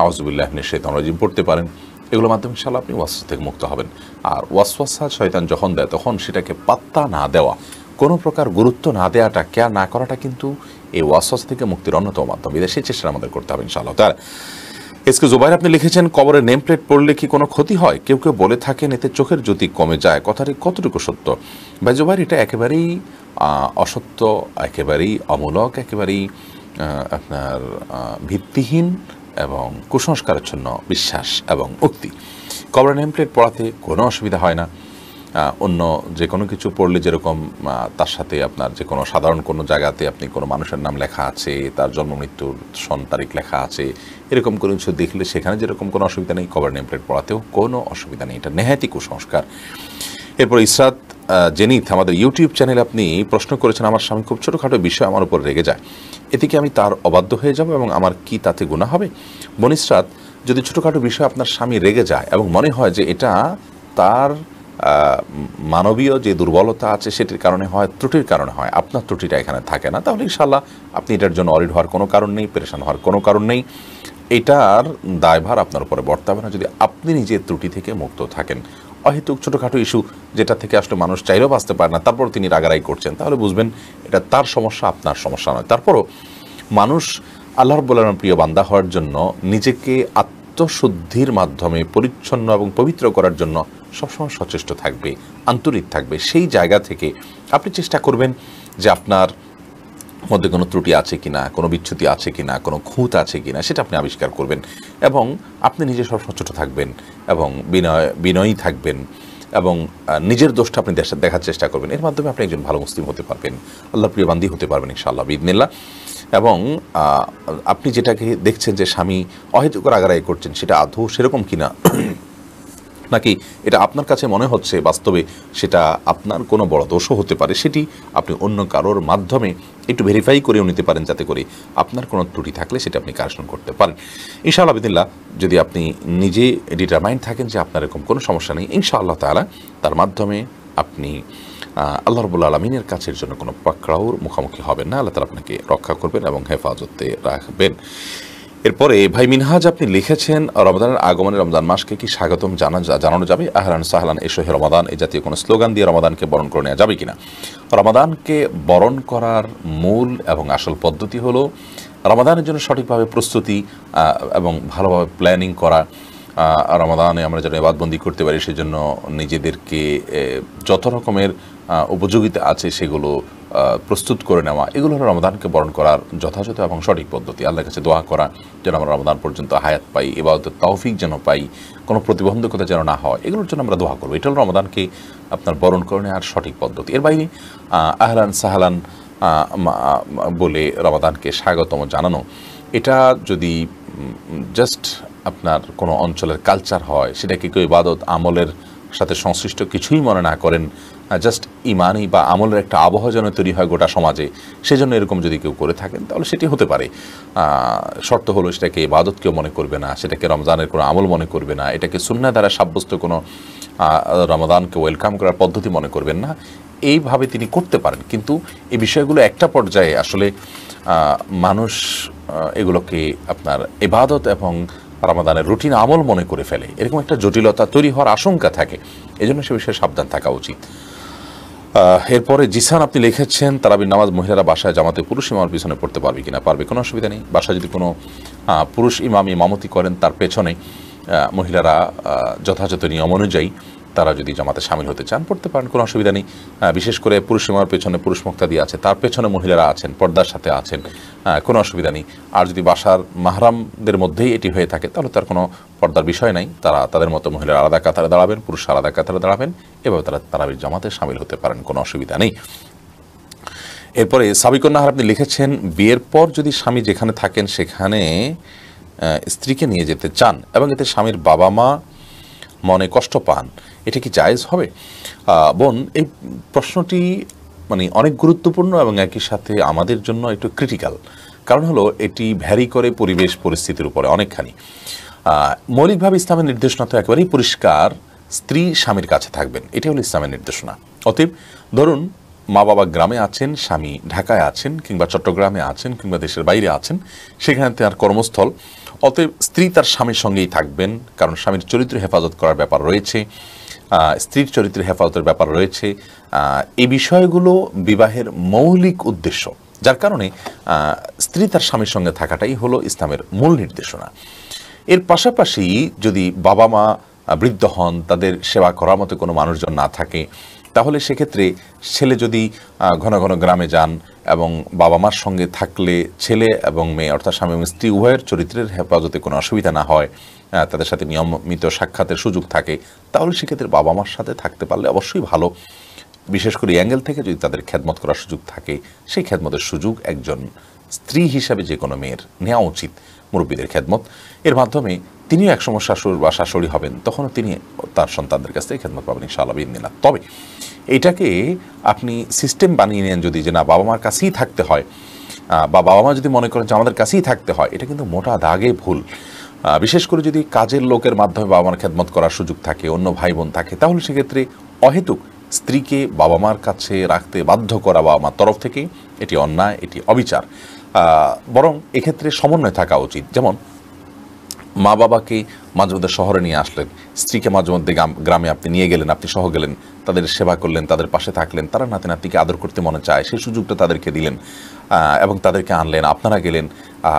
আওয়াজবিল্লাহ শেতন রাজিম পড়তে পারেন এগুলোর মাধ্যমে ইনশাল্লাহ আপনি ওয়াস থেকে মুক্ত হবেন আর ওয়াসওয়াসা শয়তান যখন দেয় তখন সেটাকে পাত্তা না দেওয়া কোনো প্রকার গুরুত্ব না দেওয়াটা কেয়ার না করাটা কিন্তু এই ওয়াসওয়াস থেকে মুক্তির অন্যতম মাধ্যম এদের সেই চেষ্টা আমাদের করতে হবে ইনশাআল্লাহ তার কে জুবাইর আপনি লিখেছেন কবরের নেম প্লেট পড়লে কি কোনো ক্ষতি হয় কেউ কেউ বলে থাকেন এতে চোখের জ্যোতি কমে যায় কথাটি কতটুকু সত্য ভাই জুবাইর এটা একেবারেই অসত্য একেবারেই অমূলক একেবারেই আপনার ভিত্তিহীন এবং কুসংস্কারাচ্ছন্ন বিশ্বাস এবং উক্তি কবরা নেমপ্লেট পড়াতে কোনো অসুবিধা হয় না অন্য যে কোনো কিছু পড়লে যেরকম তার সাথে আপনার যে কোনো সাধারণ কোনো জায়গাতে আপনি কোনো মানুষের নাম লেখা আছে তার জন্ম মৃত্যুর সন তারিখ লেখা আছে এরকম কোনো কিছু দেখলে সেখানে যেরকম কোনো অসুবিধা নেই কভার নেমপ্লেট পড়াতেও কোনো অসুবিধা নেই এটা নেহাতি কুসংস্কার এরপর ইসরাত জেনিথ আমাদের ইউটিউব চ্যানেলে আপনি প্রশ্ন করেছেন আমার স্বামী খুব ছোটোখাটো বিষয় আমার উপর রেগে যায় এতে কি আমি তার অবাধ্য হয়ে যাব এবং আমার কি তাতে গুণা হবে বনিসরাত যদি ছোটোখাটো বিষয় আপনার স্বামী রেগে যায় এবং মনে হয় যে এটা তার মানবীয় যে দুর্বলতা আছে সেটির কারণে হয় ত্রুটির কারণে হয় আপনার ত্রুটিটা এখানে থাকে না তাহলে ইনশাল্লাহ আপনি এটার জন্য অরিড হওয়ার কোনো কারণ নেই পেরেশান হওয়ার কোনো কারণ নেই এটার দায়ভার আপনার উপরে বর্তাবে না যদি আপনি নিজের ত্রুটি থেকে মুক্ত থাকেন অহেতুক ছোটোখাটো ইস্যু যেটা থেকে আসলে মানুষ চাইলেও বাঁচতে পারে না তারপর তিনি রাগারাই করছেন তাহলে বুঝবেন এটা তার সমস্যা আপনার সমস্যা নয় তারপরও মানুষ আল্লাহর বলার প্রিয় বান্দা হওয়ার জন্য নিজেকে আত্মশুদ্ধির মাধ্যমে পরিচ্ছন্ন এবং পবিত্র করার জন্য সবসময় সচেষ্ট থাকবে আন্তরিক থাকবে সেই জায়গা থেকে আপনি চেষ্টা করবেন যে আপনার মধ্যে কোনো ত্রুটি আছে কি না কোনো বিচ্ছুতি আছে কি না কোনো খুঁত আছে কি না সেটা আপনি আবিষ্কার করবেন এবং আপনি নিজে সবসময় ছোটো থাকবেন এবং বিনয় বিনয়ী থাকবেন এবং নিজের দোষটা আপনি দেখার চেষ্টা করবেন এর মাধ্যমে আপনি একজন ভালো মুসলিম হতে পারবেন আল্লাহ প্রিয় বান্দি হতে পারবেন ইনশাআল্লাহ বিদিনিল্লা এবং আপনি যেটাকে দেখছেন যে স্বামী অহেতুকর আগারাই করছেন সেটা আদৌ সেরকম কিনা নাকি এটা আপনার কাছে মনে হচ্ছে বাস্তবে সেটা আপনার কোনো বড় দোষও হতে পারে সেটি আপনি অন্য কারোর মাধ্যমে একটু ভেরিফাই করেও নিতে পারেন যাতে করে আপনার কোনো ত্রুটি থাকলে সেটা আপনি কারেকশন করতে পারেন ইনশাআল্লাহ আবিদুল্লাহ যদি আপনি নিজে ডিটারমাইন্ড থাকেন যে আপনার এরকম কোনো সমস্যা নেই ইনশাআল্লাহ তালা তার মাধ্যমে আপনি আল্লাহ রবুল্লা আলমিনের কাছের জন্য কোনো পাকড়াউর মুখোমুখি হবেন না আল্লাহ তারা আপনাকে রক্ষা করবেন এবং হেফাজতে রাখবেন এরপরে ভাই মিনহাজ আপনি লিখেছেন রমাদানের আগমনে রমজান মাসকে কি স্বাগতম জানা জানানো যাবে আহরান সাহলান এসো হে রমাদান এই জাতীয় কোনো স্লোগান দিয়ে রমাদানকে বরণ করে নেওয়া যাবে কিনা রমাদানকে বরণ করার মূল এবং আসল পদ্ধতি হলো রমাদানের জন্য সঠিকভাবে প্রস্তুতি এবং ভালোভাবে প্ল্যানিং করা রমাদানে আমরা যেন এবাদবন্দি করতে পারি সেজন্য নিজেদেরকে যত রকমের উপযোগিতা আছে সেগুলো প্রস্তুত করে নেওয়া এগুলো হলো রমাদানকে বরণ করার যথাযথ এবং সঠিক পদ্ধতি আল্লাহর কাছে দোয়া করা যেন আমরা রমদান পর্যন্ত হায়াত পাই এবার তৌফিক যেন পাই কোনো প্রতিবন্ধকতা যেন না হয় এগুলোর জন্য আমরা দোয়া করবো এটা হলো রমাদানকে আপনার বরণ করে নেওয়ার সঠিক পদ্ধতি এর বাইরে আহলান সাহালান বলে রমাদানকে স্বাগতম জানানো এটা যদি জাস্ট আপনার কোনো অঞ্চলের কালচার হয় সেটাকে কেউ ইবাদত আমলের সাথে সংশ্লিষ্ট কিছুই মনে না করেন জাস্ট হ্যাঁ, ইমানই বা আমলের একটা আবহাওয়া যেন তৈরি হয় গোটা সমাজে সেজন্য এরকম যদি কেউ করে থাকেন তাহলে সেটি হতে পারে শর্ত হলো সেটাকে ইবাদত কেউ মনে করবে না সেটাকে রমজানের কোনো আমল মনে করবে না এটাকে সুন্না দ্বারা সাব্যস্ত কোনো রমাদানকে ওয়েলকাম করার পদ্ধতি মনে করবেন না এইভাবে তিনি করতে পারেন কিন্তু এই বিষয়গুলো একটা পর্যায়ে আসলে মানুষ এগুলোকে আপনার এবাদত এবং রমাদানের রুটিন আমল মনে করে ফেলে এরকম একটা জটিলতা তৈরি হওয়ার আশঙ্কা থাকে এজন্য সে বিষয়ে সাবধান থাকা উচিত এরপরে জিসান আপনি লিখেছেন তারাবির নামাজ মহিলারা বাসায় জামাতে পুরুষ ইমামের পিছনে পড়তে পারবে কিনা পারবে কোনো অসুবিধা নেই বাসায় যদি কোনো পুরুষ ইমাম ইমামতি করেন তার পেছনে মহিলারা যথাযথ নিয়ম অনুযায়ী তারা যদি জামাতে সামিল হতে চান পড়তে পারেন কোনো অসুবিধা নেই বিশেষ করে পুরুষ সীমার পেছনে পুরুষ মুক্তাদি আছে তার পেছনে মহিলারা আছেন পর্দার সাথে আছেন কোনো অসুবিধা নেই আর যদি বাসার মাহরামদের মধ্যেই এটি হয়ে থাকে তাহলে তার কোনো পর্দার বিষয় নাই তারা তাদের মতো মহিলার আলাদা কাতারে দাঁড়াবেন পুরুষ আলাদা কাতারে দাঁড়াবেন এভাবে তারা তারাবির জামাতে সামিল হতে পারেন কোনো অসুবিধা নেই এরপরে সাবিকন্যাহার আপনি লিখেছেন বিয়ের পর যদি স্বামী যেখানে থাকেন সেখানে স্ত্রীকে নিয়ে যেতে চান এবং এতে স্বামীর বাবা মা মনে কষ্ট পান এটা কি জায়জ হবে বোন এই প্রশ্নটি মানে অনেক গুরুত্বপূর্ণ এবং একই সাথে আমাদের জন্য একটু ক্রিটিক্যাল কারণ হলো এটি ভ্যারি করে পরিবেশ পরিস্থিতির উপরে অনেকখানি মৌলিকভাবে ইসলামের নির্দেশনা তো একেবারেই পরিষ্কার স্ত্রী স্বামীর কাছে থাকবেন এটি হলো ইসলামের নির্দেশনা অতএব ধরুন মা বাবা গ্রামে আছেন স্বামী ঢাকায় আছেন কিংবা চট্টগ্রামে আছেন কিংবা দেশের বাইরে আছেন সেখানে তার কর্মস্থল অতএব স্ত্রী তার স্বামীর সঙ্গেই থাকবেন কারণ স্বামীর চরিত্র হেফাজত করার ব্যাপার রয়েছে স্ত্রীর চরিত্র হেফাজতের ব্যাপার রয়েছে এই বিষয়গুলো বিবাহের মৌলিক উদ্দেশ্য যার কারণে স্ত্রী তার স্বামীর সঙ্গে থাকাটাই হলো ইসলামের মূল নির্দেশনা এর পাশাপাশি যদি বাবা মা বৃদ্ধ হন তাদের সেবা করার মতো কোনো মানুষজন না থাকে তাহলে সেক্ষেত্রে ছেলে যদি ঘন ঘন গ্রামে যান এবং বাবা মার সঙ্গে থাকলে ছেলে এবং মেয়ে অর্থাৎ স্বামী এবং স্ত্রী উভয়ের চরিত্রের হেফাজতে কোনো অসুবিধা না হয় তাদের সাথে নিয়মিত সাক্ষাতের সুযোগ থাকে তাহলে সেক্ষেত্রে বাবা মার সাথে থাকতে পারলে অবশ্যই ভালো বিশেষ করে অ্যাঙ্গেল থেকে যদি তাদের খ্যাতমত করার সুযোগ থাকে সেই খ্যাতমতের সুযোগ একজন স্ত্রী হিসাবে যে কোনো মেয়ের নেওয়া উচিত মুরব্বীদের খ্যাতমত এর মাধ্যমে তিনিও একসময় শাশুড় বা শাশুড়ি হবেন তখনও তিনি তার সন্তানদের কাছ থেকে খ্যাতমত পাবেন ইনশাআল্লাহ তবে এটাকে আপনি সিস্টেম বানিয়ে নেন যদি যে না বাবা মার কাছেই থাকতে হয় বা বাবা মা যদি মনে করেন যে আমাদের কাছেই থাকতে হয় এটা কিন্তু মোটা দাগে ভুল বিশেষ করে যদি কাজের লোকের মাধ্যমে বাবা মার খেদমত করার সুযোগ থাকে অন্য ভাই বোন থাকে তাহলে সেক্ষেত্রে অহেতুক স্ত্রীকে বাবা মার কাছে রাখতে বাধ্য করা বাবা মার তরফ থেকে এটি অন্যায় এটি অবিচার বরং এক্ষেত্রে সমন্বয় থাকা উচিত যেমন মা বাবাকে মাঝে মধ্যে শহরে নিয়ে আসলেন স্ত্রীকে মাঝে মধ্যে গ্রামে আপনি নিয়ে গেলেন আপনি সহ গেলেন তাদের সেবা করলেন তাদের পাশে থাকলেন তারা নাতি নাতিকে আদর করতে মনে চায় সেই সুযোগটা তাদেরকে দিলেন এবং তাদেরকে আনলেন আপনারা গেলেন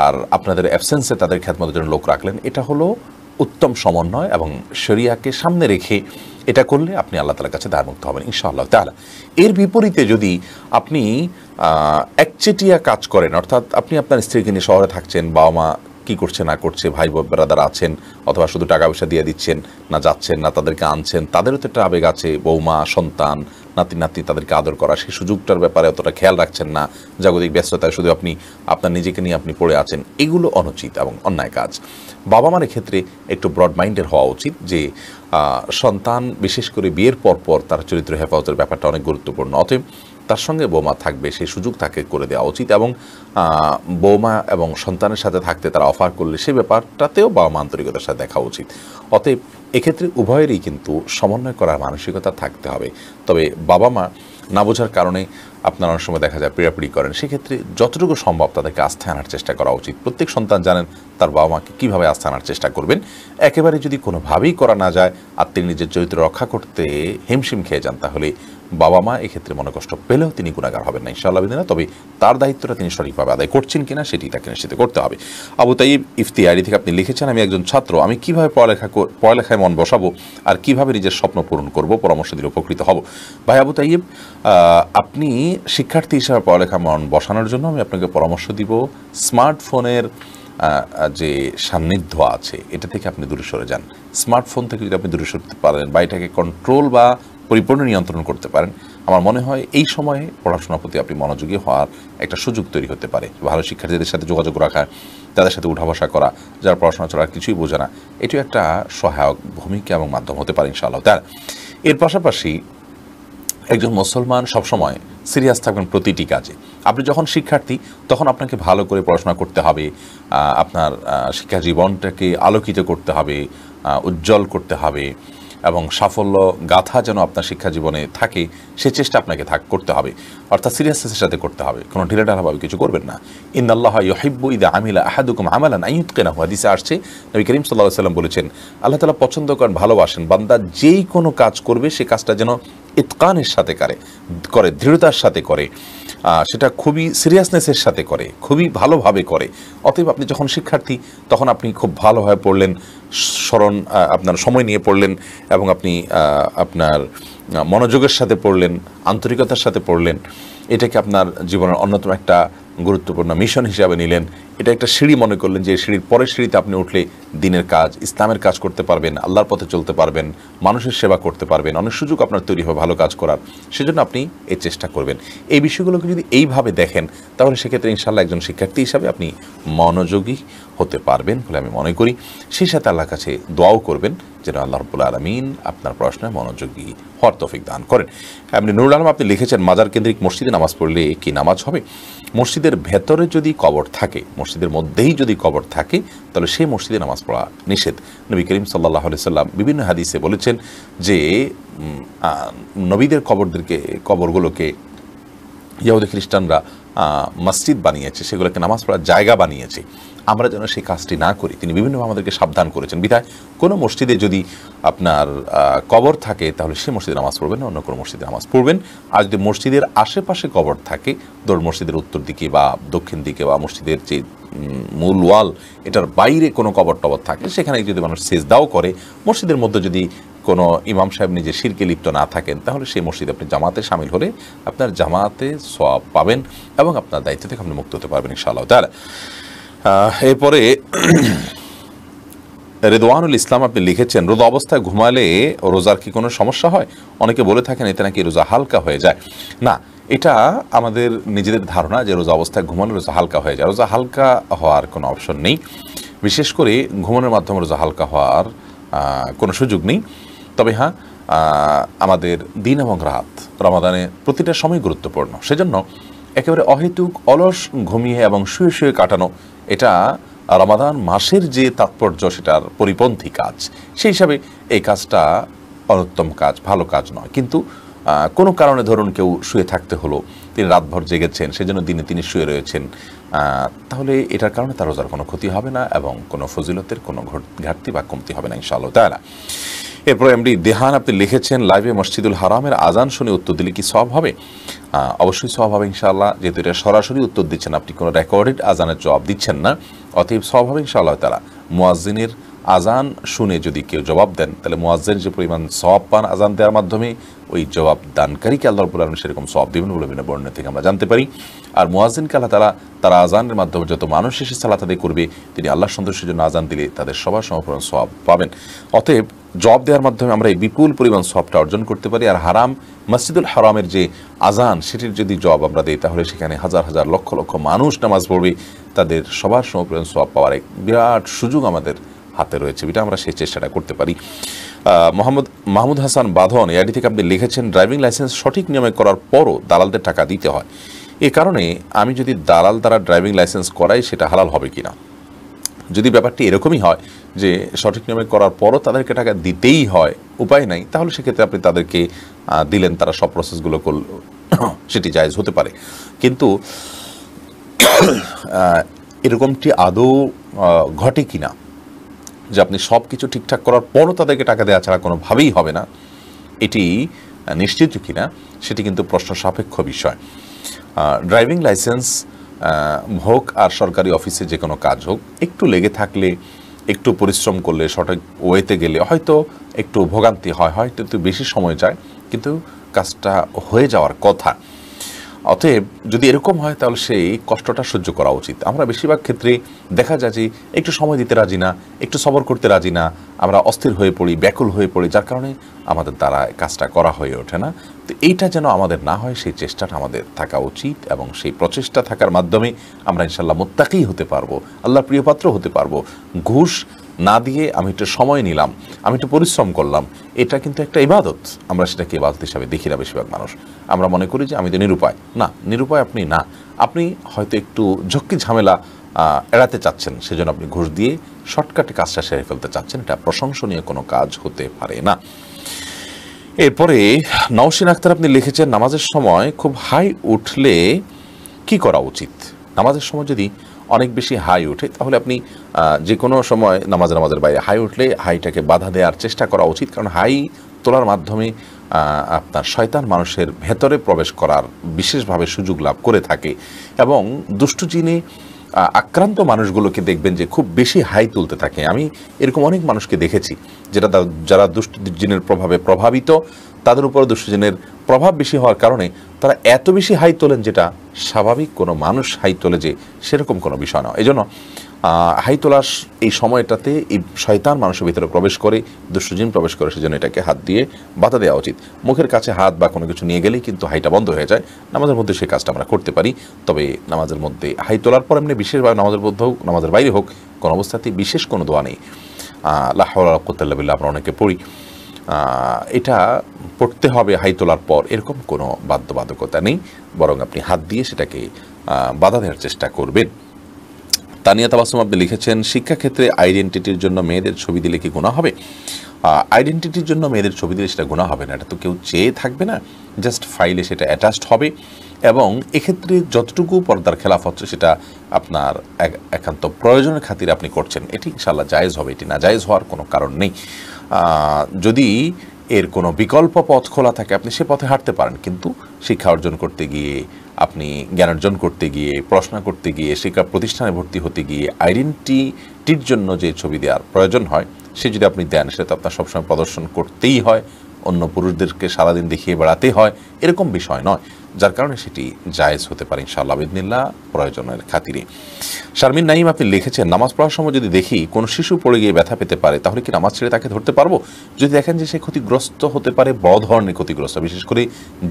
আর আপনাদের অ্যাবসেন্সে তাদের খ্যাতমতের জন্য লোক রাখলেন এটা হলো উত্তম সমন্বয় এবং শরিয়াকে সামনে রেখে এটা করলে আপনি আল্লাহ তালার কাছে দায়মুক্ত হবেন ইনশাআল্লাহ তাহলে এর বিপরীতে যদি আপনি একচেটিয়া কাজ করেন অর্থাৎ আপনি আপনার স্ত্রীকে নিয়ে শহরে থাকছেন বাবা মা কি করছে না করছে ভাই ব্রাদার আছেন অথবা শুধু টাকা পয়সা দিয়ে দিচ্ছেন না যাচ্ছেন না তাদেরকে আনছেন তাদেরও তো একটা আবেগ আছে বৌমা সন্তান নাতি নাতি তাদেরকে আদর করা সেই সুযোগটার ব্যাপারে অতটা খেয়াল রাখছেন না জাগতিক ব্যস্ততায় শুধু আপনি আপনার নিজেকে নিয়ে আপনি পড়ে আছেন এগুলো অনুচিত এবং অন্যায় কাজ বাবা মার ক্ষেত্রে একটু ব্রড মাইন্ডের হওয়া উচিত যে সন্তান বিশেষ করে বিয়ের পরপর তার চরিত্র হেফাজতের ব্যাপারটা অনেক গুরুত্বপূর্ণ অতএব তার সঙ্গে বৌমা থাকবে সেই সুযোগ তাকে করে দেওয়া উচিত এবং বৌমা এবং সন্তানের সাথে থাকতে তারা অফার করলে সেই ব্যাপারটাতেও বাবা মা আন্তরিকতার সাথে দেখা উচিত অতএব এক্ষেত্রে উভয়েরই কিন্তু সমন্বয় করার মানসিকতা থাকতে হবে তবে বাবা মা না বোঝার কারণে আপনার অনেক সময় দেখা যায় পীড়াপিড়ি করেন সেক্ষেত্রে যতটুকু সম্ভব তাদেরকে আস্থা আনার চেষ্টা করা উচিত প্রত্যেক সন্তান জানেন তার বাবা মাকে কীভাবে আস্থা আনার চেষ্টা করবেন একেবারে যদি কোনোভাবেই করা না যায় আর তিনি নিজের চরিত্র রক্ষা করতে হিমশিম খেয়ে যান তাহলে বাবা মা এক্ষেত্রে মনে কষ্ট পেলেও তিনি গুণাগার হবেন না ইনশাআল্লাহ বিদিনা তবে তার দায়িত্বটা তিনি সঠিকভাবে আদায় করছেন কিনা সেটি তাকে নিশ্চিত করতে হবে আবু তাইব আইডি থেকে আপনি লিখেছেন আমি একজন ছাত্র আমি কিভাবে পড়ালেখা পড়ালেখায় মন বসাবো আর কিভাবে নিজের স্বপ্ন পূরণ করব পরামর্শ দিলে উপকৃত হব ভাই আবু তাইব আপনি শিক্ষার্থী হিসাবে পড়ালেখা মন বসানোর জন্য আমি আপনাকে পরামর্শ দিব স্মার্টফোনের যে সান্নিধ্য আছে এটা থেকে আপনি দূরে সরে যান স্মার্টফোন থেকে যদি আপনি দূরে সরতে পারেন বা এটাকে কন্ট্রোল বা পরিপূর্ণ নিয়ন্ত্রণ করতে পারেন আমার মনে হয় এই সময়ে পড়াশোনার প্রতি আপনি মনোযোগী হওয়ার একটা সুযোগ তৈরি হতে পারে ভালো শিক্ষার্থীদের সাথে যোগাযোগ রাখা তাদের সাথে উঠা বসা করা যারা পড়াশোনা ছাড়া কিছুই বোঝে না এটিও একটা সহায়ক ভূমিকা এবং মাধ্যম হতে পারে ইনশাল্লাহ তার এর পাশাপাশি একজন মুসলমান সবসময় সিরিয়াস থাকবেন প্রতিটি কাজে আপনি যখন শিক্ষার্থী তখন আপনাকে ভালো করে পড়াশোনা করতে হবে আপনার শিক্ষা জীবনটাকে আলোকিত করতে হবে উজ্জ্বল করতে হবে এবং সাফল্য গাথা যেন আপনার শিক্ষা জীবনে থাকে সে চেষ্টা আপনাকে থাক করতে হবে অর্থাৎ সিরিয়াসনেসের সাথে করতে হবে কোনো ঢিলাঢালাভাবে কিছু করবেন না ইন্দাল্লাহ ইহিব্বু ইদা আমিলা আহাদুকুম আমালান হুয়া দিসে আসছে নবী করিম সাল্লাহ সাল্লাম বলেছেন আল্লাহ তালা পছন্দ করেন ভালোবাসেন বান্দা যেই কোনো কাজ করবে সে কাজটা যেন ইতকানের সাথে করে করে দৃঢ়তার সাথে করে সেটা খুবই সিরিয়াসনেসের সাথে করে খুবই ভালোভাবে করে অতএব আপনি যখন শিক্ষার্থী তখন আপনি খুব ভালোভাবে পড়লেন স্মরণ আপনার সময় নিয়ে পড়লেন এবং আপনি আপনার মনোযোগের সাথে পড়লেন আন্তরিকতার সাথে পড়লেন এটাকে আপনার জীবনের অন্যতম একটা গুরুত্বপূর্ণ মিশন হিসাবে নিলেন এটা একটা সিঁড়ি মনে করলেন যে সিঁড়ির পরের সিঁড়িতে আপনি উঠলে দিনের কাজ ইসলামের কাজ করতে পারবেন আল্লাহর পথে চলতে পারবেন মানুষের সেবা করতে পারবেন অনেক সুযোগ আপনার তৈরি হবে ভালো কাজ করার সেজন্য আপনি এই চেষ্টা করবেন এই বিষয়গুলোকে যদি এইভাবে দেখেন তাহলে সেক্ষেত্রে ইনশাল্লাহ একজন শিক্ষার্থী হিসাবে আপনি মনোযোগী হতে পারবেন বলে আমি মনে করি সেই সাথে আল্লাহ কাছে দোয়াও করবেন যেন আল্লাহ রব্বুল আলমিন আপনার প্রশ্নে মনোযোগী হওয়ার তফিক দান করেন আপনি নুরুল আলম আপনি লিখেছেন মাজার কেন্দ্রিক মসজিদে নামাজ পড়লে কি নামাজ হবে মসজিদের ভেতরে যদি কবর থাকে মসজিদের মধ্যেই যদি কবর থাকে তাহলে সেই মসজিদে নামাজ পড়া নিষেধ নবী করিম সাল্লাহ আলি সাল্লাম বিভিন্ন হাদিসে বলেছেন যে নবীদের কবরদেরকে কবরগুলোকে ইয়াহুদি খ্রিস্টানরা মসজিদ বানিয়েছে সেগুলোকে নামাজ পড়ার জায়গা বানিয়েছে আমরা যেন সেই কাজটি না করি তিনি বিভিন্নভাবে আমাদেরকে সাবধান করেছেন বিধায় কোনো মসজিদে যদি আপনার কবর থাকে তাহলে সে মসজিদে নামাজ পড়বেন অন্য কোনো মসজিদে নামাজ পড়বেন আর যদি মসজিদের আশেপাশে কবর থাকে ধর মসজিদের উত্তর দিকে বা দক্ষিণ দিকে বা মসজিদের যে মূল ওয়াল এটার বাইরে কোনো কবর টবর থাকে সেখানে যদি মানুষ সেজদাও করে মসজিদের মধ্যে যদি কোনো ইমাম সাহেব নিজে শিরকে লিপ্ত না থাকেন তাহলে সেই মসজিদে আপনি জামাতে সামিল হলে আপনার জামাতে সব পাবেন এবং আপনার দায়িত্ব থেকে আপনি মুক্ত হতে পারবেন ইনশাআল্লাহ তার এরপরে রেদওয়ানুল ইসলাম আপনি লিখেছেন রোজা অবস্থায় ঘুমালে রোজার কি কোনো সমস্যা হয় অনেকে বলে থাকেন এতে নাকি রোজা হালকা হয়ে যায় না এটা আমাদের নিজেদের ধারণা যে রোজা অবস্থায় ঘুমালে রোজা হালকা হয়ে যায় রোজা হালকা হওয়ার কোনো অপশন নেই বিশেষ করে ঘুমানোর মাধ্যমে রোজা হালকা হওয়ার কোনো সুযোগ নেই তবে হ্যাঁ আমাদের দিন এবং রাত রমাদানে প্রতিটা সময় গুরুত্বপূর্ণ সেজন্য একেবারে অহেতুক অলস ঘুমিয়ে এবং শুয়ে শুয়ে কাটানো এটা রমাদান মাসের যে তাৎপর্য সেটার পরিপন্থী কাজ সেই হিসাবে এই কাজটা অনুত্তম কাজ ভালো কাজ নয় কিন্তু কোনো কারণে ধরুন কেউ শুয়ে থাকতে হলো তিনি রাতভর জেগেছেন সেজন্য দিনে তিনি শুয়ে রয়েছেন তাহলে এটার কারণে তার রোজার কোনো ক্ষতি হবে না এবং কোনো ফজিলতের কোনো ঘাটতি বা কমতি হবে না ইনশাল্লাহ তাই না এরপর এমডি দেহান আপনি লিখেছেন লাইভে মসজিদুল হারামের আজান শুনে উত্তর দিলে কি সব হবে অবশ্যই সব হবে ইনশাল্লাহ যেহেতু এটা সরাসরি উত্তর দিচ্ছেন আপনি কোনো রেকর্ডেড আজানের জবাব দিচ্ছেন না অতএব স্বাভাবিক ইনশাআল্লাহ তারা মোয়াজ্জিনের আজান শুনে যদি কেউ জবাব দেন তাহলে মোয়াজ্জেন যে পরিমাণ সব পান আজান দেওয়ার মাধ্যমে ওই জবাব দানকারীকে আল্লাহ রবুল আলম সেরকম সব দেবেন বলে বিভিন্ন বর্ণনা থেকে আমরা জানতে পারি আর মোয়াজিনকে আল্লাহ তারা তারা আজানের মাধ্যমে যত মানুষ এসে সালাত আদায় করবে তিনি আল্লাহ সন্তোষের জন্য আজান দিলে তাদের সবার সমপরিমাণ সব পাবেন অতএব জব দেওয়ার মাধ্যমে আমরা এই বিপুল পরিমাণ সবটা অর্জন করতে পারি আর হারাম মসজিদুল হারামের যে আজান সেটির যদি জব আমরা দিই তাহলে সেখানে হাজার হাজার লক্ষ লক্ষ মানুষ নামাজ পড়বে তাদের সবার সমপ্রেরণ সব পাওয়ার এক বিরাট সুযোগ আমাদের হাতে রয়েছে এটা আমরা সেই চেষ্টাটা করতে পারি মোহাম্মদ মাহমুদ হাসান বাঁধন এআইডি থেকে আপনি লিখেছেন ড্রাইভিং লাইসেন্স সঠিক নিয়মে করার পরও দালালদের টাকা দিতে হয় এ কারণে আমি যদি দালাল দ্বারা ড্রাইভিং লাইসেন্স করাই সেটা হালাল হবে কি না যদি ব্যাপারটি এরকমই হয় যে সঠিক নিয়মে করার পরও তাদেরকে টাকা দিতেই হয় উপায় নাই তাহলে সেক্ষেত্রে আপনি তাদেরকে দিলেন তারা সব প্রসেসগুলো করল সেটি জায়জ হতে পারে কিন্তু এরকমটি আদৌ ঘটে কি না যে আপনি সব কিছু ঠিকঠাক করার পরও তাদেরকে টাকা দেওয়া ছাড়া কোনোভাবেই হবে না এটি নিশ্চিত কিনা সেটি কিন্তু প্রশ্ন সাপেক্ষ বিষয় ড্রাইভিং লাইসেন্স হোক আর সরকারি অফিসে যে কোনো কাজ হোক একটু লেগে থাকলে একটু পরিশ্রম করলে সঠিক ওয়েতে গেলে হয়তো একটু ভোগান্তি হয় হয়তো একটু বেশি সময় যায় কিন্তু কাজটা হয়ে যাওয়ার কথা অতএব যদি এরকম হয় তাহলে সেই কষ্টটা সহ্য করা উচিত আমরা বেশিরভাগ ক্ষেত্রে দেখা যায় যে একটু সময় দিতে রাজি না একটু সবর করতে রাজি না আমরা অস্থির হয়ে পড়ি ব্যাকুল হয়ে পড়ি যার কারণে আমাদের দ্বারা কাজটা করা হয়ে ওঠে না তো এইটা যেন আমাদের না হয় সেই চেষ্টাটা আমাদের থাকা উচিত এবং সেই প্রচেষ্টা থাকার মাধ্যমে আমরা ইনশাল্লাহ মোত্তাকেই হতে পারবো আল্লাহর প্রিয়পাত্র হতে পারবো ঘুষ না দিয়ে আমি একটু সময় নিলাম আমি একটু পরিশ্রম করলাম এটা কিন্তু একটা ইবাদত আমরা সেটাকে ইবাদত হিসাবে দেখি না বেশিরভাগ মানুষ আমরা মনে করি যে আমি তো নিরুপায় না নিরুপায় আপনি না আপনি হয়তো একটু ঝক্কি ঝামেলা এড়াতে চাচ্ছেন সেজন্য আপনি ঘুষ দিয়ে শর্টকাটে কাজটা সেরে ফেলতে চাচ্ছেন এটা প্রশংসনীয় কোনো কাজ হতে পারে না এরপরে নওশিন আক্তার আপনি লিখেছেন নামাজের সময় খুব হাই উঠলে কি করা উচিত নামাজের সময় যদি অনেক বেশি হাই ওঠে তাহলে আপনি যে কোনো সময় নামাজ নামাজের বাইরে হাই উঠলে হাইটাকে বাধা দেওয়ার চেষ্টা করা উচিত কারণ হাই তোলার মাধ্যমে আপনার শয়তান মানুষের ভেতরে প্রবেশ করার বিশেষভাবে সুযোগ লাভ করে থাকে এবং দুষ্টু চিনে আক্রান্ত মানুষগুলোকে দেখবেন যে খুব বেশি হাই তুলতে থাকে আমি এরকম অনেক মানুষকে দেখেছি যেটা যারা দুষ্ট জিনের প্রভাবে প্রভাবিত তাদের উপর দুঃসজনের প্রভাব বেশি হওয়ার কারণে তারা এত বেশি হাই তোলেন যেটা স্বাভাবিক কোনো মানুষ হাই তোলে যে সেরকম কোনো বিষয় নয় এই জন্য হাই তোলার এই সময়টাতে এই শয়তান মানুষের ভিতরে প্রবেশ করে দুঃসজন প্রবেশ করে সেজন্য এটাকে হাত দিয়ে বাধা দেওয়া উচিত মুখের কাছে হাত বা কোনো কিছু নিয়ে গেলেই কিন্তু হাইটা বন্ধ হয়ে যায় নামাজের মধ্যে সেই কাজটা আমরা করতে পারি তবে নামাজের মধ্যে হাই তোলার পর এমনি বিশেষভাবে নামাজের মধ্যে হোক নামাজের বাইরে হোক কোনো অবস্থাতেই বিশেষ কোনো দোয়া নেই আল্লাহ কোতাল্লাবিল্লা আমরা অনেকে পড়ি এটা পড়তে হবে হাই তোলার পর এরকম কোনো বাধ্যবাধকতা নেই বরং আপনি হাত দিয়ে সেটাকে বাধা দেওয়ার চেষ্টা করবেন তানিয়া তাবাসুম আপনি লিখেছেন শিক্ষাক্ষেত্রে আইডেন্টিটির জন্য মেয়েদের ছবি দিলে কি গোনা হবে আইডেন্টিটির জন্য মেয়েদের ছবি দিলে সেটা গোনা হবে না এটা তো কেউ চেয়ে থাকবে না জাস্ট ফাইলে সেটা অ্যাটাচড হবে এবং এক্ষেত্রে যতটুকু পর্দার খেলাফ হচ্ছে সেটা আপনার একান্ত প্রয়োজনের খাতির আপনি করছেন এটি ইনশাল্লাহ জায়েজ হবে এটি না জায়েজ হওয়ার কোনো কারণ নেই যদি এর কোনো বিকল্প পথ খোলা থাকে আপনি সে পথে হাঁটতে পারেন কিন্তু শিক্ষা অর্জন করতে গিয়ে আপনি জ্ঞান অর্জন করতে গিয়ে পড়াশোনা করতে গিয়ে শিক্ষা প্রতিষ্ঠানে ভর্তি হতে গিয়ে আইডেন্টিটির জন্য যে ছবি দেওয়ার প্রয়োজন হয় সে যদি আপনি দেন সেটা তো আপনার সবসময় প্রদর্শন করতেই হয় অন্য পুরুষদেরকে সারাদিন দেখিয়ে বেড়াতে হয় এরকম বিষয় নয় যার কারণে সেটি জায়েজ হতে পারে ইনশাআল্লাহ আবিদিনিল্লা প্রয়োজনের খাতিরে শারমিন নাইম আপনি লিখেছেন নামাজ পড়ার সময় যদি দেখি কোনো শিশু পড়ে গিয়ে ব্যথা পেতে পারে তাহলে কি নামাজ ছেড়ে তাকে ধরতে পারবো যদি দেখেন যে সে ক্ষতিগ্রস্ত হতে পারে বড় ধরনের ক্ষতিগ্রস্ত বিশেষ করে